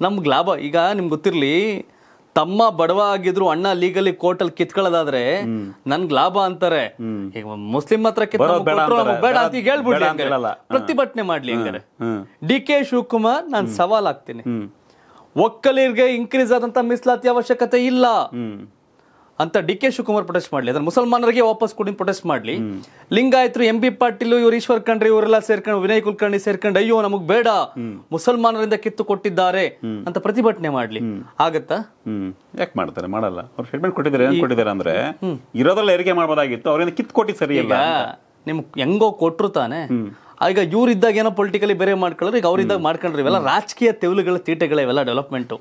ನಮ್ಗೆ ಲಾಭ ಈಗ ನಿಮ್ಗೆ ಗೊತ್ತಿರ್ಲಿ ತಮ್ಮ ಬಡವ ಆಗಿದ್ರು ಅಣ್ಣ ಲೀಗಲಿ ಕೋರ್ಟ್ ಅಲ್ಲಿ ಕಿತ್ಕೊಳ್ಳೋದಾದ್ರೆ ನನ್ಗ್ ಲಾಭ ಅಂತಾರೆ ಈಗ ಮುಸ್ಲಿಂ ಹತ್ರ ಬೇಡ ಅಂತ ಹೇಳ್ಬಿಡ್ಲಿ ಪ್ರತಿಭಟನೆ ಮಾಡ್ಲಿ ಹಂಗಾರೆ ಡಿ ಕೆ ಶಿವಕುಮಾರ್ ನಾನು ಸವಾಲ್ ಆಗ್ತೀನಿ ಒಕ್ಕಲಿರ್ಗೆ ಇನ್ಕ್ರೀಸ್ ಆದಂತ ಮೀಸಲಾತಿ ಅವಶ್ಯಕತೆ ಇಲ್ಲ ಅಂತ ಡಿ ಕೆ ಶಿವಕುಮಾರ್ ಪ್ರೊಟೆಸ್ಟ್ ಮಾಡ್ಲಿ ಅದನ್ನ ಮುಸಲ್ಮಾನರಿಗೆ ವಾಪಸ್ ಕೊಡಿ ಪ್ರೊಟೆಸ್ಟ್ ಮಾಡ್ಲಿ ಲಿಂಗಾಯತರು ಎಂ ಬಿ ಪಾಟೀಲ್ ಇವರು ಈಶ್ವರ್ ಖಂಡ್ರಿ ಇವರೆಲ್ಲ ಸೇರ್ಕೊಂಡು ವಿನಯ್ ಕುಲಕರ್ಣಿ ಸೇರ್ಕೊಂಡು ಅಯ್ಯೋ ನಮಗ್ ಬೇಡ ಮುಸಲ್ಮಾನರಿಂದ ಕಿತ್ತು ಕೊಟ್ಟಿದ್ದಾರೆ ಅಂತ ಪ್ರತಿಭಟನೆ ಮಾಡ್ಲಿ ಆಗತ್ತಾ ಯಾಕೆ ಮಾಡ್ತಾರೆ ಮಾಡಲ್ಲ ಅವ್ರು ಸ್ಟೇಟ್ಮೆಂಟ್ ಕೊಟ್ಟಿದ್ದಾರೆ ಏನ್ ಕೊಟ್ಟಿದ್ದಾರೆ ಅಂದ್ರೆ ಇರೋದ್ರಲ್ಲಿ ಏರಿಕೆ ಮಾಡಬಹುದಾಗಿತ್ತು ಅವ್ರಿಂದ ಕಿತ್ತು ಕೊಟ್ಟಿ ಸರಿ ಇಲ್ಲ ನಿಮ್ ಹೆಂಗೋ ಕೊಟ್ರು ತಾನೆ ಈಗ ಇವ್ರಿದ್ದಾಗ ಏನೋ ಪೊಲಿಟಿಕಲಿ ಬೇರೆ ಮಾಡ್ಕೊಳ್ಳೋರು ಈಗ ಅವ್ರಿದ್ದಾಗ ಮಾಡ್ಕೊಂಡ್ರಿ ಇವೆಲ್ಲ ರಾಜಕೀಯ ತೆವಲುಗಳ ತೀಟೆಗಳ ಇವೆಲ್ಲ ಡೆವಲಪ್ಮೆಂಟ್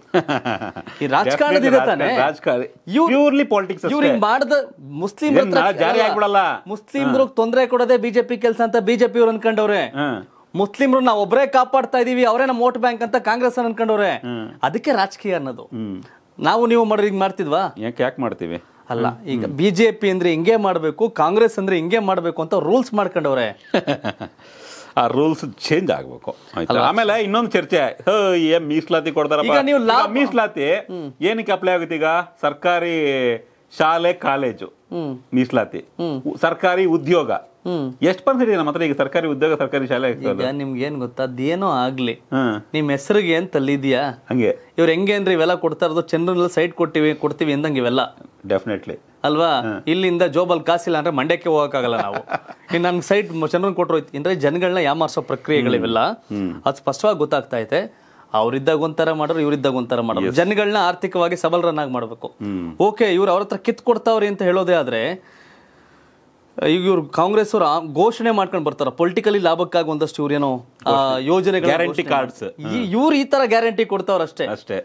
ಈ ರಾಜಕಾರಣದ ತಾನೆ ಇವ್ರಲ್ಲಿ ಇವ್ರಿಗೆ ಮುಸ್ಲಿಂ ಮುಸ್ಲಿಮ್ರು ತೊಂದರೆ ಕೊಡೋದೇ ಬಿಜೆಪಿ ಕೆಲಸ ಅಂತ ಬಿಜೆಪಿ ಅವ್ರು ಅನ್ಕೊಂಡವ್ರೆ ಮುಸ್ಲಿಮ್ರು ನಾವು ಒಬ್ಬರೇ ಕಾಪಾಡ್ತಾ ಇದೀವಿ ಅವರೇನ ನಮ್ಮ ವೋಟ್ ಬ್ಯಾಂಕ್ ಅಂತ ಕಾಂಗ್ರೆಸ್ ಅನ್ಕೊಂಡವ್ರೆ ಅದಕ್ಕೆ ರಾಜಕೀಯ ಅನ್ನೋದು ನಾವು ನೀವು ಮಾಡ್ರಿ ಈಗ ಮಾಡ್ತಿದ್ವಾ ಯಾಕೆ ಯಾಕೆ ಮಾಡ್ತೀವಿ ಅಲ್ಲ ಈಗ ಬಿಜೆಪಿ ಅಂದ್ರೆ ಹಿಂಗೆ ಮಾಡಬೇಕು ಕಾಂಗ್ರೆಸ್ ಅಂದ್ರೆ ಹಿಂಗೆ ಮಾಡಬೇಕು ಅಂತ ರೂಲ್ಸ್ ಮಾಡ್ಕೊಂಡವ್ರೆ ಆ ರೂಲ್ಸ್ ಚೇಂಜ್ ಆಗ್ಬೇಕು ಆಮೇಲೆ ಇನ್ನೊಂದು ಚರ್ಚೆ ಏನ್ ಮೀಸಲಾತಿ ಕೊಡ್ತಾರಪ್ಪ ನೀವು ಮೀಸಲಾತಿ ಏನಕ್ಕೆ ಅಪ್ಲೈ ಆಗುತ್ತೆ ಈಗ ಸರ್ಕಾರಿ ಶಾಲೆ ಕಾಲೇಜು ಮೀಸಲಾತಿ ಸರ್ಕಾರಿ ಉದ್ಯೋಗ ಎಷ್ಟು ಪರ್ಸೆಂಟ್ ಇದೆ ಈಗ ಸರ್ಕಾರಿ ಉದ್ಯೋಗ ಸರ್ಕಾರಿ ಶಾಲೆ ನಿಮ್ಗೆ ಏನ್ ಗೊತ್ತಾ ಅದೇನೋ ಆಗ್ಲಿ ನಿಮ್ ಹೆಸರಿಗೆ ಏನ್ ತಲ್ಲಿದ್ಯಾ ಹಂಗೆ ಇವ್ರು ಹೆಂಗೆ ಅಂದ್ರೆ ಇವೆಲ್ಲ ಕೊಡ್ತಾ ಇರೋದು ಸೈಡ್ ಸೈಟ್ ಕೊಟ್ಟಿವಿ ಕೊಡ್ತೀವಿ ಅಂದಂಗೆ ಇವೆಲ್ಲ ಡೆಫಿನೆಟ್ಲಿ ಅಲ್ವಾ ಇಲ್ಲಿಂದ ಜೋಬಲ್ ಕಾಸಿಲ್ಲ ಅಂದ್ರೆ ಮಂಡ್ಯಕ್ಕೆ ಹೋಗಕ್ಕಾಗಲ್ಲ ನಾವು ಇನ್ನು ಸೈಟ್ ಜನರನ್ನು ಕೊಟ್ಟರು ಅಂದ್ರೆ ಜನಗಳನ್ನ ಯಾಮಾರಿಸೋ ಪ್ರಕ್ರಿಯೆಗಳಿವೆಲ್ಲ ಅದು ಸ್ಪಷ್ಟವಾಗಿ ಗೊತ್ತಾಗ್ತಾ ಐತೆ ಅವ್ರಿದ್ದಾಗ ಒಂಥರ ಮಾಡೋರು ಇವ್ರಿದ್ದಾಗ ಒಂಥರ ಮಾಡೋರು ಜನಗಳನ್ನ ಆರ್ಥಿಕವಾಗಿ ಸಬಲರನ್ನಾಗಿ ಮಾಡಬೇಕು ಓಕೆ ಇವ್ರು ಅವ್ರ ಹತ್ರ ಕಿತ್ ಕೊಡ್ತಾವ್ರಿ ಅಂತ ಹೇಳೋದೇ ಆದ್ರೆ ಈಗ ಇವ್ರು ಕಾಂಗ್ರೆಸ್ ಅವರು ಘೋಷಣೆ ಮಾಡ್ಕೊಂಡು ಬರ್ತಾರ ಪೊಲಿಟಿಕಲಿ ಲಾಭಕ್ಕಾಗಿ ಒಂದಷ್ಟು ಇವ್ರೇನೋ ಯೋಜನೆ ಗ್ಯಾರಂಟಿ ಕಾರ್ಡ್ಸ್ ಇವ್ರು ಈ ತರ ಗ್ಯಾರಂಟಿ ಕೊಡ್ತಾವ್ರ ಅಷ್ಟೇ ಅಷ್ಟೇ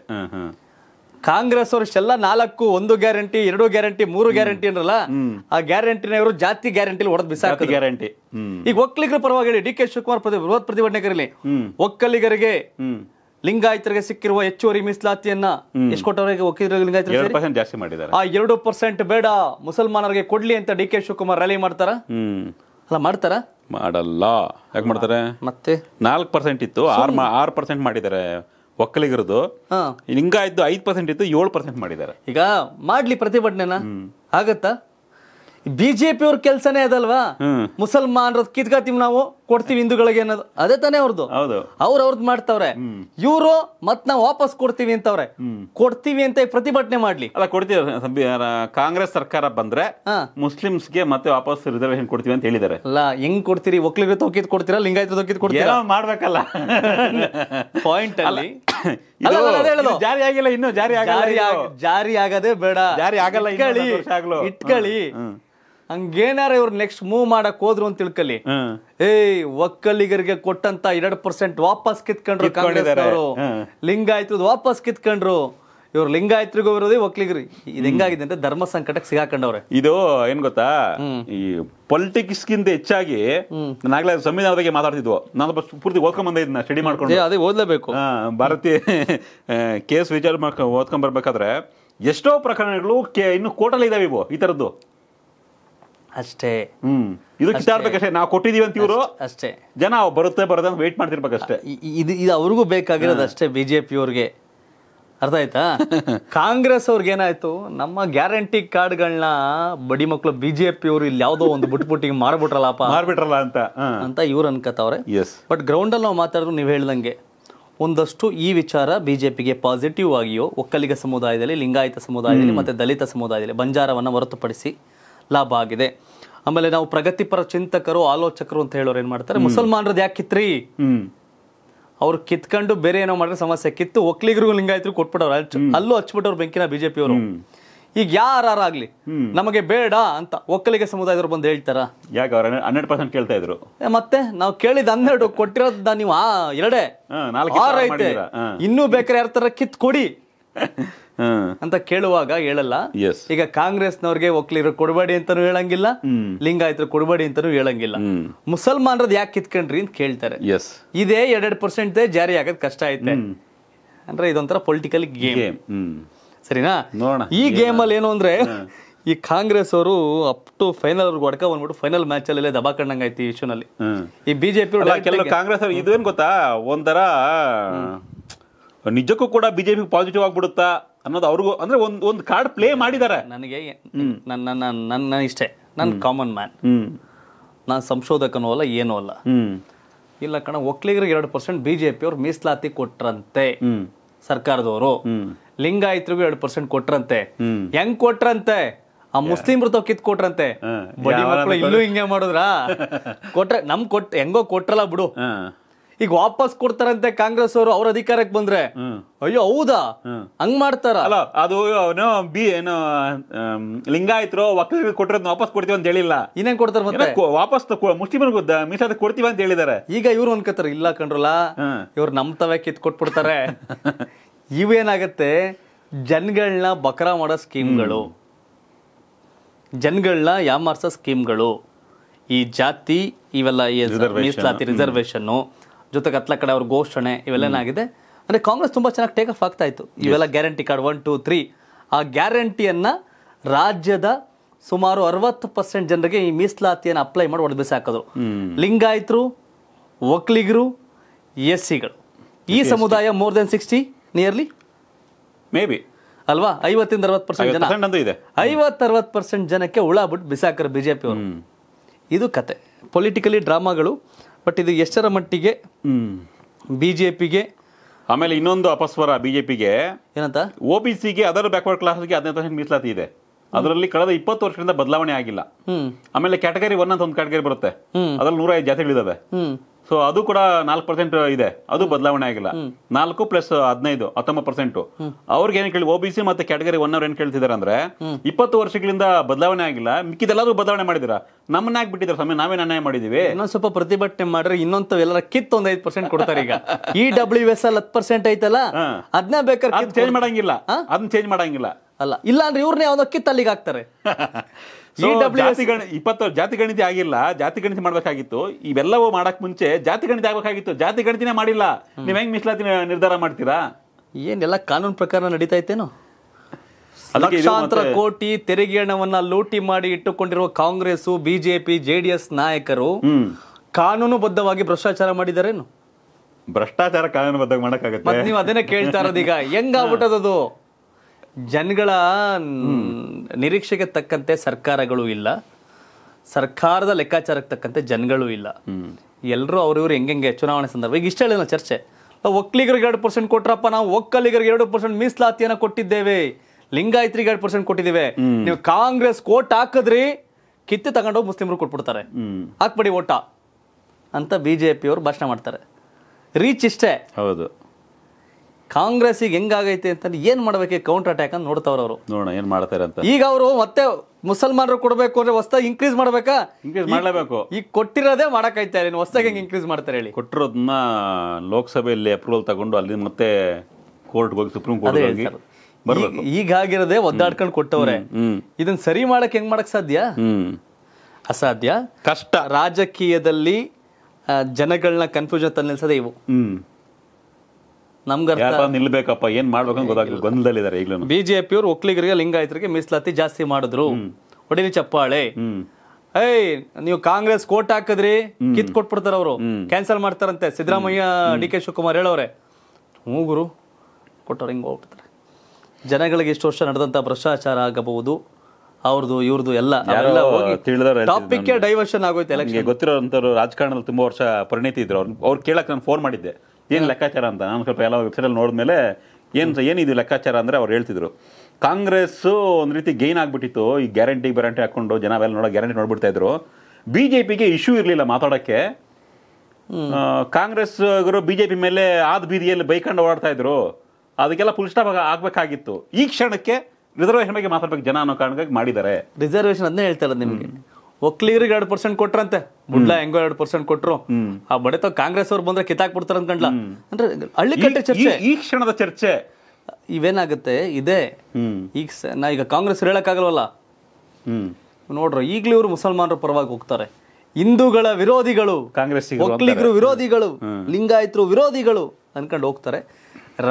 ಕಾಂಗ್ರೆಸ್ ಅವರಿಷ್ಟೆಲ್ಲ ನಾಲ್ಕು ಒಂದು ಗ್ಯಾರಂಟಿ ಎರಡು ಗ್ಯಾರಂಟಿ ಮೂರು ಗ್ಯಾರಂಟಿ ಅಂದ್ರಲ್ಲ ಆ ಗ್ಯಾರಂಟಿನ ಇವರು ಜಾತಿ ಗ್ಯಾರಂಟಿಲಿ ಹೊಡೆದ್ ಬಿಸಾಕ ಗ್ಯಾರಂಟಿ ಈಗ ಒಕ್ಕಲಿಗರ ಪರವಾಗಿ ಡಿ ಕೆ ಶಿವಕುಮಾರ್ ವಿರೋಧ ಪ್ರತಿಭಟನೆಗರಲ್ಲಿ ಒಕ್ಕಲಿಗರಿಗೆ ಲಿಂಗಾಯತರಿಗೆ ಸಿಕ್ಕಿರುವ ಹೆಚ್ಚುವರಿ ಮೀಸಲಾತಿಯನ್ನ ಎಷ್ಟು ಕೊಟ್ಟವರಿಗೆ ಒಕ್ಕಲಿಗರಿಗೆ ಲಿಂಗಾಯತರಿಗೆ ಜಾಸ್ತಿ ಮಾಡಿದ್ದಾರೆ ಆ ಎರಡು ಪರ್ಸೆಂಟ್ ಬೇಡ ಮುಸಲ್ಮಾನರಿಗೆ ಕೊಡ್ಲಿ ಅಂತ ಡಿ ಕೆ ಶಿವಕುಮಾರ್ ರ್ಯಾಲಿ ಮಾಡ್ತಾರ ಅಲ್ಲ ಮಾಡ್ತಾರ ಮಾಡಲ್ಲ ಯಾಕೆ ಮಾಡ್ತಾರೆ ಮತ್ತೆ ನಾಲ್ಕು ಪರ್ಸೆಂಟ್ ಇತ್ತು ಆರು ಆರು ಪರ್ಸೆಂಟ್ ಮಾಡಿದ್ದಾರೆ ಒಕ್ಕಲಿಗರದು ಹಿಂಗ ಇದ್ದು ಐದು ಪರ್ಸೆಂಟ್ ಇತ್ತು ಏಳು ಪರ್ಸೆಂಟ್ ಮಾಡಿದ್ದಾರೆ ಈಗ ಮಾಡ್ಲಿ ಪ್ರತಿಭಟನೆ ಆಗತ್ತಾ ಬಿಜೆಪಿ ಅವ್ರ ಕೆಲ್ಸನೇ ಅದಲ್ವಾ ಮುಸಲ್ಮಾನ್ರದ್ ಕಿತ್ಕೋತೀವಿ ನಾವು ಕೊಡ್ತೀವಿ ಹಿಂದೂಗಳಿಗೆ ಅನ್ನೋದು ಅದೇ ತಾನೇ ಅವ್ರದ್ದು ಅವ್ರ ಅವ್ರದ್ದು ಮಾಡ್ತಾವ್ರೆ ಇವರು ಮತ್ ನಾವು ವಾಪಸ್ ಕೊಡ್ತೀವಿ ಅಂತವ್ರೆ ಕೊಡ್ತೀವಿ ಅಂತ ಪ್ರತಿಭಟನೆ ಮಾಡ್ಲಿ ಅಲ್ಲ ಕೊಡ್ತೀವಿ ಕಾಂಗ್ರೆಸ್ ಸರ್ಕಾರ ಬಂದ್ರೆ ಗೆ ಮತ್ತೆ ವಾಪಸ್ ರಿಸರ್ವೇಶನ್ ಕೊಡ್ತೀವಿ ಅಂತ ಹೇಳಿದ್ದಾರೆ ಅಲ್ಲ ಹೆಂಗ್ ಕೊಡ್ತೀರಿ ಒಕ್ಲಿಗ ತೊಕ್ಕಿದ್ ಕೊಡ್ತೀರಾ ಲಿಂಗಾಯತ ತೊಕ್ಕಿದ್ ಕೊಡ್ತೀರಾ ಮಾಡ್ಬೇಕಲ್ಲ ಪಾಯಿಂಟ್ ಅಲ್ಲಿ ಜಾರಿ ಆಗಿಲ್ಲ ಇನ್ನು ಜಾರಿ ಆಗಲ್ಲ ಜಾರಿ ಆಗದೆ ಬೇಡ ಜಾರಿ ಆಗಲ್ಲ ಇಟ್ಕೊಳ್ಳಿ ಹಂಗೇನಾರ ಇವ್ರು ನೆಕ್ಸ್ಟ್ ಮೂವ್ ಮಾಡಕ್ ಹೋದ್ರು ಅಂತ ತಿಳ್ಕಲಿ ಏ ಒಕ್ಕಲಿಗರಿಗೆ ಕೊಟ್ಟಂತ ಎರಡ್ ಪರ್ಸೆಂಟ್ ವಾಪಸ್ ಕಿತ್ಕೊಂಡ್ರು ಕಾಂಗ್ರೆಸ್ನವರು ಲಿಂಗಾಯತ್ರದ ವಾಪಸ್ ಕಿತ್ಕೊಂಡ್ರು ಇವ್ರು ಲಿಂಗಾಯತ್ರಿಗೂ ಬರೋದೆ ಒಕ್ಕಲಿಗರು ಇದು ಹೆಂಗಾಗಿದೆ ಅಂತ ಧರ್ಮ ಸಂಕಟಕ್ಕೆ ಸಿಗಾಕೊಂಡವ್ರೆ ಇದು ಏನ್ ಗೊತ್ತಾ ಈ ಪೊಲಿಟಿಕ್ಸ್ ಗಿಂತ ಹೆಚ್ಚಾಗಿ ನಾನಾಗಲೇ ಸಂವಿಧಾನದ ಬಗ್ಗೆ ಮಾತಾಡ್ತಿದ್ವು ನಾನು ಪೂರ್ತಿ ಓದ್ಕೊಂಡ್ ಬಂದಿದ್ದ ಸ್ಟಡಿ ಮಾಡ್ಕೊಂಡು ಅದೇ ಓದ್ಲೇಬೇಕು ಭಾರತೀಯ ಕೇಸ್ ವಿಚಾರ ಮಾಡ್ಕೊ ಓದ್ಕೊಂಡ್ ಬರ್ಬೇಕಾದ್ರೆ ಎಷ್ಟೋ ಪ್ರಕರಣಗಳು ಇನ್ನು ಕೋರ್ಟಲ್ಲಿ ಇದಾವೆ ಇವು ಈ ತರದ್ದು ಅಷ್ಟೇ ಹ್ಮ್ ಇದು ಕಿತ್ತಾಡ್ಬೇಕಷ್ಟೇ ನಾವು ಕೊಟ್ಟಿದೀವಿ ಅಂತ ಇವರು ಅಷ್ಟೇ ಜನ ಬರುತ್ತೆ ಬರುತ್ತೆ ವೇಟ್ ಮಾಡ್ತಿರ್ಬೇಕಷ್ಟೇ ಇದು ಇದು ಅವ್ರಿಗೂ ಬೇಕಾಗಿರೋದು ಅಷ್ಟೇ ಬಿಜೆಪಿ ಜೆ ಅರ್ಥ ಆಯ್ತಾ ಕಾಂಗ್ರೆಸ್ ಅವ್ರಿಗೆ ಏನಾಯ್ತು ನಮ್ಮ ಗ್ಯಾರಂಟಿ ಕಾರ್ಡ್ಗಳನ್ನ ಬಡಿ ಮಕ್ಕಳು ಬಿಜೆಪಿ ಅವರು ಇಲ್ಲಿ ಯಾವುದೋ ಒಂದು ಬುಟ್ಬುಟ್ಟಿಗೆ ಮಾಡ್ಬಿಟ್ರಲ್ಲಪ್ಪ ಮಾಡ್ಬಿಟ್ರಲ್ಲ ಅಂತ ಅಂತ ಇವ್ರು ಅನ್ಕೋತಾವ್ರೆ ಬಟ್ ಗ್ರೌಂಡ್ ಅಲ್ಲಿ ನಾವು ಮಾತಾಡಿದ್ರು ನೀವು ಹೇಳ್ದಂಗೆ ಒಂದಷ್ಟು ಈ ವಿಚಾರ ಬಿಜೆಪಿಗೆ ಪಾಸಿಟಿವ್ ಆಗಿಯೋ ಒಕ್ಕಲಿಗ ಸಮುದಾಯದಲ್ಲಿ ಲಿಂಗಾಯತ ಸಮುದಾಯದಲ್ಲಿ ಮತ್ತೆ ದಲಿತ ಸಮುದಾಯದಲ್ಲಿ ಬಂಜಾರವನ್ನು ಹೊರತುಪಡಿಸಿ ಲಾಭ ಆಗಿದೆ ಆಮೇಲೆ ನಾವು ಪ್ರಗತಿಪರ ಚಿಂತಕರು ಆಲೋಚಕರು ಅಂತ ಹೇಳೋರು ಏನ್ ಮಾಡ್ತಾರೆ ಮುಸಲ್ಮಾನರದ್ದು ಯಾಕೆ ಕಿತ್ರಿ ಅವ್ರು ಕಿತ್ಕೊಂಡು ಬೇರೆ ಏನೋ ಮಾಡಿದ್ರೆ ಸಮಸ್ಯೆ ಕಿತ್ತು ಒಕ್ಲಿಗರಿಗೂ ಲಿಂಗಾಯತ್ರು ಕೊಟ್ಬಿಡೋರು ಅಲ್ಲೂ ಹಚ್ಬಿಟ್ಟವ್ರು ಬೆಂಕಿನ ಬಿಜೆಪಿ ಅವರು ಈಗ ಯಾರಾಗ್ಲಿ ನಮಗೆ ಬೇಡ ಅಂತ ಒಕ್ಕಲಿಗ ಸಮುದಾಯದವ್ರು ಬಂದು ಹೇಳ್ತಾರ ಯಾಕೆ ಅವ್ರು ಹನ್ನೆರಡು ಪರ್ಸೆಂಟ್ ಕೇಳ್ತಾ ಇದ್ರು ಮತ್ತೆ ನಾವು ಕೇಳಿದ ಹನ್ನೆರಡು ಕೊಟ್ಟಿರೋದ ನೀವು ಎರಡೇ ಇನ್ನೂ ಬೇಕಾರೆ ಯಾರ ತರ ಕಿತ್ ಕೊಡಿ ಅಂತ ಕೇಳುವಾಗ ಹೇಳಲ್ಲ ಈಗ ಕಾಂಗ್ರೆಸ್ನವ್ರಿಗೆ ಒಕ್ಲಿರು ಕೊಡಬೇಡಿ ಅಂತಾನು ಹೇಳಂಗಿಲ್ಲ ಲಿಂಗಾಯತರು ಕೊಡಬೇಡಿ ಅಂತಾನು ಹೇಳಂಗಿಲ್ಲ ಮುಸಲ್ಮಾನರದ್ ಯಾಕೆ ಕಿತ್ಕೊಂಡ್ರಿ ಅಂತ ಕೇಳ್ತಾರೆ ಇದೇ ಎರಡ್ ಪರ್ಸೆಂಟ್ ಜಾರಿ ಆಗದ್ ಕಷ್ಟ ಐತೆ ಅಂದ್ರೆ ಇದೊಂಥರ ಪೊಲಿಟಿಕಲ್ ಗೇಮ್ ಸರಿನಾ ಈ ಗೇಮ್ ಅಲ್ಲಿ ಏನು ಅಂದ್ರೆ ಈ ಕಾಂಗ್ರೆಸ್ ಅವರು ಅಪ್ ಟು ಫೈನಲ್ ಅವ್ರಿಗೆ ಒಡ್ಕ ಬಂದ್ಬಿಟ್ಟು ಫೈನಲ್ ಮ್ಯಾಚ್ ಅಲ್ಲಿ ಕಂಡಂಗ್ ಐತಿ ಇಶ್ಯೂನಲ್ಲಿ ಈ ಬಿಜೆಪಿ ಕೆಲವು ಕಾಂಗ್ರೆಸ್ ಇದೇನ್ ಗೊತ್ತಾ ಒಂಥರ ನಿಜಕ್ಕೂ ಕೂಡ ಬಿಜೆಪಿ ಪಾಸಿಟಿವ್ ಆಗ್ಬಿಡುತ್ತಾ ಅನ್ನೋದು ಅವ್ರಿಗೂ ಅಂದ್ರೆ ಒಂದು ಒಂದು ಕಾರ್ಡ್ ಪ್ಲೇ ಮಾಡಿದ್ದಾರೆ ನನಗೆ ನನ್ನ ನನ್ನ ಇಷ್ಟೇ ನನ್ನ ಕಾಮನ್ ಮ್ಯಾನ್ ನಾನು ಸಂಶೋಧಕನೂ ಅಲ್ಲ ಏನೂ ಅಲ್ಲ ಇಲ್ಲ ಕಣ ಒಕ್ಕಲಿಗರಿಗೆ ಎರಡು ಪರ್ಸೆಂಟ್ ಬಿಜೆಪಿ ಅವ್ರು ಮೀಸಲಾತಿ ಕೊಟ್ರಂತೆ ಸರ್ಕಾರದವರು ಲಿಂಗಾಯತ್ರಿಗೂ ಎರಡು ಪರ್ಸೆಂಟ್ ಕೊಟ್ರಂತೆ ಹೆಂಗ್ ಕೊಟ್ರಂತೆ ಆ ಮುಸ್ಲಿಮ್ರು ತಾವ್ ಕಿತ್ ಕೊಟ್ರಂತೆ ಬಡಿ ಮಕ್ಕಳು ಇಲ್ಲೂ ಹಿಂಗೆ ಮಾಡಿದ್ರ ಕೊಟ್ರೆ ನಮ್ ಕೊಟ್ ಹೆಂಗೋ ಕೊಟ್ರಲ್ಲ ಬಿಡು ಈಗ ವಾಪಸ್ ಕೊಡ್ತಾರಂತೆ ಕಾಂಗ್ರೆಸ್ ಅವರು ಅವ್ರ ಅಧಿಕಾರಕ್ಕೆ ಬಂದ್ರೆ ಅಯ್ಯೋ ಹೌದಾ ಹಂಗ್ ಮಾಡ್ತಾರ ಅಲ್ಲ ಅದು ಏನೋ ಬಿ ಏನೋ ಲಿಂಗಾಯತ್ರು ಒಕ್ಕಲಿಗರಿಗೆ ಕೊಟ್ಟಿರೋದ್ ವಾಪಸ್ ಕೊಡ್ತೀವಿ ಅಂತ ಹೇಳಿಲ್ಲ ಇನ್ನೇನ್ ಕೊಡ್ತಾರ ಮತ್ತೆ ವಾಪಸ್ ಮುಸ್ಲಿಮರು ಮೀಸಲಾದ ಕೊಡ್ತೀವಿ ಅಂತ ಹೇಳಿದಾರೆ ಈಗ ಇವ್ರು ಅನ್ಕೋತಾರ ಇಲ್ಲ ಕಂಡ್ರಲ್ಲ ಇವ್ರು ನಮ್ ತವೆ ಕಿತ್ ಕೊಟ್ಬಿಡ್ತಾರೆ ಇವೇನಾಗತ್ತೆ ಜನಗಳನ್ನ ಬಕ್ರಾ ಮಾಡೋ ಸ್ಕೀಮ್ಗಳು ಜನಗಳನ್ನ ಯಾಮಾರ್ಸೋ ಸ್ಕೀಮ್ಗಳು ಈ ಜಾತಿ ಇವೆಲ್ಲ ಮೀಸಲಾತಿ ರಿಸರ್ವೇಷನ್ನು ಜೊತೆಗೆ ಹತ್ತಲ ಕಡೆ ಅವ್ರ ಘೋಷಣೆ ಇವೆಲ್ಲನಾಗಿದೆ ಅಂದ್ರೆ ಕಾಂಗ್ರೆಸ್ ತುಂಬಾ ಚೆನ್ನಾಗಿ ಟೇಕ್ ಆಫ್ ಆಗ್ತಾ ಇತ್ತು ಇವೆಲ್ಲ guarantee card one two three ಆ ಗ್ಯಾರಂಟಿಯನ್ನ ರಾಜ್ಯದ ಸುಮಾರು ಅರವತ್ತು ಪರ್ಸೆಂಟ್ ಜನರಿಗೆ ಈ ಮೀಸಲಾತಿಯನ್ನು ಅಪ್ಲೈ ಮಾಡಿ ಒಡೆದು ಹಾಕಿದ್ರು ಲಿಂಗಾಯತರು ಒಕ್ಲಿಗರು ಎಸ್ ಸಿಗಳು ಈ ಸಮುದಾಯ more than sixty nearly may be ಅಲ್ವಾ ಐವತ್ತಿಂದ ಅರವತ್ತು ಪರ್ಸೆಂಟ್ ಜನ ಇದೆ ಪರ್ಸೆಂಟ್ ಜನಕ್ಕೆ ಉಳ ಬಿಟ್ಟು ಬಿಸಾಕರು ಬಿಜೆಪಿ ಅವರು ಇದು ಕತೆ ಪೊಲಿಟಿಕಲಿ ಡ್ರಾಮಾಗಳು ಬಟ್ ಇದು ಎಷ್ಟರ ಮಟ್ಟಿಗೆ ಬಿಜೆಪಿಗೆ ಆಮೇಲೆ ಇನ್ನೊಂದು ಅಪಸ್ವರ ಬಿಜೆಪಿಗೆ ಏನಂತ ಒ ಬಿ ಅದರ ಬ್ಯಾಕ್ವರ್ಡ್ ಕ್ಲಾಸ್ಗೆ ಹದಿನೈದು ಪರ್ಸೆಂಟ್ ಮೀಸಲಾತಿ ಇದೆ ಅದರಲ್ಲಿ ಕಳೆದ ಇಪ್ಪತ್ತು ವರ್ಷದಿಂದ ಬದಲಾವಣೆ ಆಗಿಲ್ಲ ಆಮೇಲೆ ಕ್ಯಾಟಗರಿ ಒನ್ ಅಂತ ಒಂದು ಕ್ಯಾಟಗರಿ ಬರುತ್ತೆ ಅದ್ರಲ್ಲಿ ನೂರ ಐದು ಜಾತಿಗಳಿದಾವೆ ಸೊ ಅದು ಕೂಡ ನಾಲ್ಕು ಪರ್ಸೆಂಟ್ ಇದೆ ಅದು ಬದಲಾವಣೆ ಆಗಿಲ್ಲ ನಾಲ್ಕು ಪ್ಲಸ್ ಹದಿನೈದು ಹತ್ತೊಂಬತ್ತು ಪರ್ಸೆಂಟ್ ಅವ್ರಿಗೆ ಏನ್ ಕೇಳಿ ಓಬಿಸಿ ಮತ್ತೆ ಕ್ಯಾಟಗರಿ ಒನ್ ಅವ್ರು ಏನ್ ಕೇಳ್ತಿದಾರೆ ಅಂದ್ರೆ ಇಪ್ಪತ್ತು ವರ್ಷಗಳಿಂದ ಬದಲಾವಣೆ ಆಗಿಲ್ಲ ಮಿಕ್ಕಿದೆಲ್ಲರೂ ಬದಲಾವಣೆ ಮಾಡಿದಿರ ನಮ್ಮನ್ನ ಯಾಕೆ ಬಿಟ್ಟಿದ್ದಾರೆ ಸಮಯ ನಾವೇನ್ ಅನ್ಯಾಯ ಮಾಡಿದೀವಿ ಇನ್ನೊಂದ್ ಸ್ವಲ್ಪ ಪ್ರತಿಭಟನೆ ಮಾಡ್ರೆ ಇನ್ನೊಂದು ಎಲ್ಲರ ಕಿತ್ ಒಂದ್ ಐದು ಪರ್ಸೆಂಟ್ ಕೊಡ್ತಾರೆ ಈಗ ಇ ಡಬ್ಲ್ಯೂ ಎಸ್ ಅಲ್ಲಿ ಹತ್ತು ಪರ್ಸೆಂಟ್ ಐತಲ್ಲ ಅದನ್ನ ಬೇಕಾದ್ರೆ ಚೇಂಜ್ ಮಾಡಂಗಿಲ್ಲ ಅದನ್ನ ಚೇಂಜ್ ಮಾಡಂಗಿಲ್ಲ ಅಲ್ಲ ಇಲ್ಲ ಅಂದ್ರೆ ಇವ್ರನ್ನೇ ಯಾವ್ದೋ ಕಿತ್ತಲ್ಲಿಗೆ ಹಾಕ್ತಾರೆ e ಜಾತಿ ಗಣ ಇಪ್ಪತ್ತು ಜಾತಿ ಗಣಿತ ಆಗಿಲ್ಲ ಜಾತಿ ಗಣಿತ ಮಾಡ್ಬೇಕಾಗಿತ್ತು ಇವೆಲ್ಲವೂ ಮಾಡಕ್ ಮುಂಚೆ ಜಾತಿ ಗಣಿತ ಆಗ್ಬೇಕಾಗಿತ್ತು ಜಾತಿ ಗಣಿತನೇ ಮಾಡಿಲ್ಲ ನೀವ್ ಹೆಂಗ್ ಮೀಸಲಾತಿ ನಿರ್ಧಾರ ಮಾಡ್ತೀರಾ ಏನೆಲ್ಲ ಕಾನೂನು ಪ್ರಕಾರ ನಡೀತಾ ಇತ್ತೇನು ಲಕ್ಷಾಂತರ ಕೋಟಿ ತೆರಿಗೆ ಹಣವನ್ನ ಲೂಟಿ ಮಾಡಿ ಇಟ್ಟುಕೊಂಡಿರುವ ಕಾಂಗ್ರೆಸ್ ಬಿಜೆಪಿ ಜೆಡಿಎಸ್ ನಾಯಕರು ಕಾನೂನು ಕಾನೂನುಬದ್ಧವಾಗಿ ಭ್ರಷ್ಟಾಚಾರ ಮಾಡಿದಾರೇನು ಭ್ರಷ್ಟಾಚಾರ ಕಾನೂನುಬದ್ಧ ಮಾಡಕ್ಕಾಗತ್ತೆ ಮತ್ತೆ ನೀವು ಅದನ್ನೇ ಕೇಳ್ತಾ ಇರೋದೀಗ ಹೆಂಗಾಗ್ಬಿಟ್ಟದದು ಜನಗಳ ನಿರೀಕ್ಷೆಗೆ ತಕ್ಕಂತೆ ಸರ್ಕಾರಗಳು ಇಲ್ಲ ಸರ್ಕಾರದ ಲೆಕ್ಕಾಚಾರಕ್ಕೆ ತಕ್ಕಂತೆ ಜನಗಳು ಇಲ್ಲ ಎಲ್ಲರೂ ಅವ್ರಿವ್ರು ಹೆಂಗೆ ಚುನಾವಣೆ ಸಂದರ್ಭ ಈಗ ಇಷ್ಟ ಹೇಳಿದ ಚರ್ಚೆ ಒಕ್ಕಲಿಗರಿಗೆ ಎರಡು ಪರ್ಸೆಂಟ್ ಕೊಟ್ರಪ್ಪ ನಾವು ಒಕ್ಕಲಿಗರಿಗೆ ಎರಡು ಪರ್ಸೆಂಟ್ ಮೀಸಲಾತಿಯನ್ನು ಕೊಟ್ಟಿದ್ದೇವೆ ಲಿಂಗಾಯತ್ರಿಗೆ ಎರಡು ಪರ್ಸೆಂಟ್ ಕೊಟ್ಟಿದ್ದೇವೆ ನೀವು ಕಾಂಗ್ರೆಸ್ ಕೋಟ್ ಹಾಕಿದ್ರಿ ಕಿತ್ತು ತಗೊಂಡೋಗಿ ಮುಸ್ಲಿಮರು ಕೊಟ್ಬಿಡ್ತಾರೆ ಹಾಕ್ಬೇಡಿ ಓಟ ಅಂತ ಬಿ ಜೆ ಭಾಷಣ ಮಾಡ್ತಾರೆ ರೀಚ್ ಇಷ್ಟೇ ಹೌದು ಕಾಂಗ್ರೆಸ್ಸಿಗೆ ಹೆಂಗಾಗೈತೆ ಅಂತ ಏನ್ ಮಾಡಬೇಕು ಕೌಂಟರ್ ಅಟ್ಯಾಕ್ ಅಂತ ನೋಡ್ತಾವ್ರ ಅವರು ನೋಡೋಣ ಏನ್ ಮಾಡ್ತಾರೆ ಅಂತ ಈಗ ಅವರು ಮತ್ತೆ ಮುಸಲ್ಮಾನರು ಕೊಡಬೇಕು ಅಂದ್ರೆ ಹೊಸ್ದಾಗಿ ಇನ್ಕ್ರೀಸ್ ಮಾಡ್ಬೇಕಾ ಇನ್ಕ್ರೀಸ್ ಮಾಡಲೇಬೇಕು ಈಗ ಕೊಟ್ಟಿರೋದೇ ಮಾಡಕ್ಕೈತಾರೆ ಇನ್ನು ಹೊಸ್ದಾಗಿ ಹೆಂಗೆ ಇನ್ಕ್ರೀಸ್ ಮಾಡ್ತಾರೆ ಹೇಳಿ ಕೊಟ್ಟಿರೋದನ್ನ ಲೋಕಸಭೆಯಲ್ಲಿ ಅಪ್ರೂವಲ್ ತಗೊಂಡು ಅಲ್ಲಿ ಮತ್ತೆ ಕೋರ್ಟ್ ಹೋಗಿ ಸುಪ್ರೀಂ ಕೋರ್ಟ್ ಹೋಗಿ ಬರಬೇಕು ಈಗಾಗಿರೋದೇ ಒದ್ದಾಡ್ಕೊಂಡು ಕೊಟ್ಟವ್ರೆ ಇದನ್ನ ಸರಿ ಮಾಡಕ್ ಹೆಂಗ್ ಮಾಡಕ್ ಸಾಧ್ಯ ಅಸಾಧ್ಯ ಕಷ್ಟ ರಾಜಕೀಯದಲ್ಲಿ ಜನಗಳನ್ನ ಕನ್ಫ್ಯೂಷನ್ ತಂದು ನಿಲ್ಸೋದೇ ಇವು ನಮ್ಗ ನಿಲ್ಬೇಕಪ್ಪ ಏನ್ ಮಾಡ್ಬೇಕಂತ ಗೊಂದಲದಲ್ಲಿದ್ದಾರೆ ಈಗಲೂ ಬಿಜೆಪಿಯವರು ಒಕ್ಕಲಿಗರಿಗೆ ಲಿಂಗಾಯತರಿಗೆ ಮೀಸಲಾತಿ ಜಾಸ್ತಿ ಮಾಡಿದ್ರು ಒಡಿರಿ ಚಪ್ಪಾಳೆ ಏಯ್ ನೀವು ಕಾಂಗ್ರೆಸ್ ಕೋಟ್ ಹಾಕಿದ್ರಿ ಕಿತ್ ಕೊಟ್ಬಿಡ್ತಾರ ಅವರು ಕ್ಯಾನ್ಸಲ್ ಮಾಡ್ತಾರಂತೆ ಸಿದ್ದರಾಮಯ್ಯ ಡಿ ಕೆ ಶಿವಕುಮಾರ್ ಹೇಳೋರೆ ಮೂಗುರು ಗುರು ಕೊಟ್ಟವ್ರು ಹಿಂಗ್ ಹೋಗ್ಬಿಡ್ತಾರೆ ಜನಗಳಿಗೆ ಇಷ್ಟು ವರ್ಷ ನಡೆದಂತ ಭ್ರಷ್ಟಾಚಾರ ಆಗಬಹುದು ಅವ್ರದ್ದು ಇವ್ರದ್ದು ಎಲ್ಲ ಟಾಪಿಕ್ ಡೈವರ್ಷನ್ ಆಗೋಯ್ತು ಗೊತ್ತಿರೋಂಥವ್ರು ರಾಜಕಾರಣದಲ್ಲಿ ತುಂಬಾ ವರ್ಷ ಪರಿಣಿತಿ ಇದ್ರು ಅವ್ರು ಅವ್ರು ಕೇಳಕ್ ನಾನು ಫೋನ್ ಮಾಡಿದ್ದೆ ಏನು ಲೆಕ್ಕಾಚಾರ ಅಂತ ನಾನು ಸ್ವಲ್ಪ ಎಲ್ಲ ವೆಬ್ಸೈಟಲ್ಲಿ ನೋಡಿದ್ಮೇಲೆ ಏನು ಏನಿದು ಲೆಕ್ಕಾಚಾರ ಅಂದರೆ ಅವ್ರು ಹೇಳ್ತಿದ್ರು ಕಾಂಗ್ರೆಸ್ಸು ಒಂದು ರೀತಿ ಗೈನ್ ಆಗಿಬಿಟ್ಟಿತ್ತು ಈ ಗ್ಯಾರಂಟಿ ಗ್ಯಾರಂಟಿ ಹಾಕ್ಕೊಂಡು ಜನ ಅವೆಲ್ಲ ನೋಡೋ ಗ್ಯಾರಂಟಿ ನೋಡ್ಬಿಡ್ತಾ ಇದ್ರು ಬಿ ಜೆ ಪಿಗೆ ಇಶ್ಯೂ ಇರಲಿಲ್ಲ ಮಾತಾಡೋಕ್ಕೆ ಕಾಂಗ್ರೆಸ್ ಅವರು ಬಿ ಜೆ ಪಿ ಮೇಲೆ ಆದ ಬೀದಿಯಲ್ಲಿ ಬೈಕಂಡು ಓಡಾಡ್ತಾ ಇದ್ರು ಅದಕ್ಕೆಲ್ಲ ಫುಲ್ ಸ್ಟಾಪ್ ಆಗಬೇಕಾಗಿತ್ತು ಈ ಕ್ಷಣಕ್ಕೆ ರಿಸರ್ವೇಷನ್ ಬಗ್ಗೆ ಮಾತಾಡ್ಬೇಕು ಜನ ಅನ್ನೋ ಕಾರಣಕ್ಕಾಗಿ ಮಾಡಿದ್ದಾರೆ ರಿಸರ್ವೇಷನ್ ಅದನ್ನೇ ಹೇಳ್ತಾರೆ ನಿಮಗೆ ಒಕ್ಲಿಗರಿಗೆ ಎರಡು ಪರ್ಸೆಂಟ್ ಕೊಟ್ರಂತೆ ಬುಡ್ಲಾ ಹೆಂಗೋ ಎರಡು ಪರ್ಸೆಂಟ್ ಕೊಟ್ರು ಆ ಬಡತ ಕಾಂಗ್ರೆಸ್ ಅವ್ರು ಬಂದ್ರೆ ಕಿತಾಕ್ ಬಿಡ್ತಾರ ಅನ್ಕಂಡ್ಲ ಅಂದ್ರೆ ಹಳ್ಳಿ ಕಟ್ಟೆ ಚರ್ಚೆ ಈ ಕ್ಷಣದ ಚರ್ಚೆ ಇವೇನಾಗುತ್ತೆ ಇದೆ ಈಗ ನಾ ಈಗ ಕಾಂಗ್ರೆಸ್ ಹೇಳಕ್ಕಾಗಲ್ವಲ್ಲ ನೋಡ್ರ ಈಗ್ಲೂ ಇವರು ಮುಸಲ್ಮಾನರ ಪರವಾಗಿ ಹೋಗ್ತಾರೆ ಹಿಂದೂಗಳ ವಿರೋಧಿಗಳು ಕಾಂಗ್ರೆಸ್ ಒಕ್ಲಿಗರು ವಿರೋಧಿಗಳು ಲಿಂಗಾಯತರು ವಿರೋಧಿಗಳು ಅನ್ಕೊಂಡು ಹೋಗ್ತಾರೆ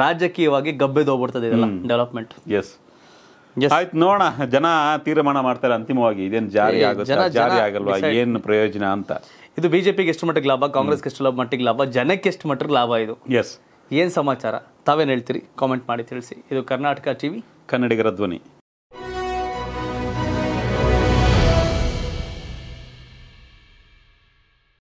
ರಾಜಕೀಯವಾಗಿ ಗಬ್ಬೆದೋಗ್ಬಿಡ್ತದೆ ಇದೆಲ್ಲ ಡೆವಲಪ್ಮೆಂಟ್ ಎಸ್ ಆಯ್ತು ನೋಡ ಜನ ತೀರ್ಮಾನ ಮಾಡ್ತಾರೆ ಅಂತಿಮವಾಗಿ ಇದೇನು ಜಾರಿ ಆಗುತ್ತೆ ಜಾರಿ ಆಗಲ್ವಾ ಏನ್ ಪ್ರಯೋಜನ ಅಂತ ಇದು ಬಿಜೆಪಿಗೆ ಎಷ್ಟು ಮಟ್ಟಿಗೆ ಲಾಭ ಕಾಂಗ್ರೆಸ್ಗೆ ಎಷ್ಟು ಲಾಭ ಮಟ್ಟಿಗೆ ಲಾಭ ಜನಕ್ಕೆ ಎಷ್ಟು ಮಟ್ಟಿಗೆ ಲಾಭ ಇದು ಎಸ್ ಏನ್ ಸಮಾಚಾರ ತಾವೇನು ಹೇಳ್ತೀರಿ ಕಾಮೆಂಟ್ ಮಾಡಿ ತಿಳಿಸಿ ಇದು ಕರ್ನಾಟಕ ಟಿವಿ ಕನ್ನಡಿಗರ ಧ್ವನಿ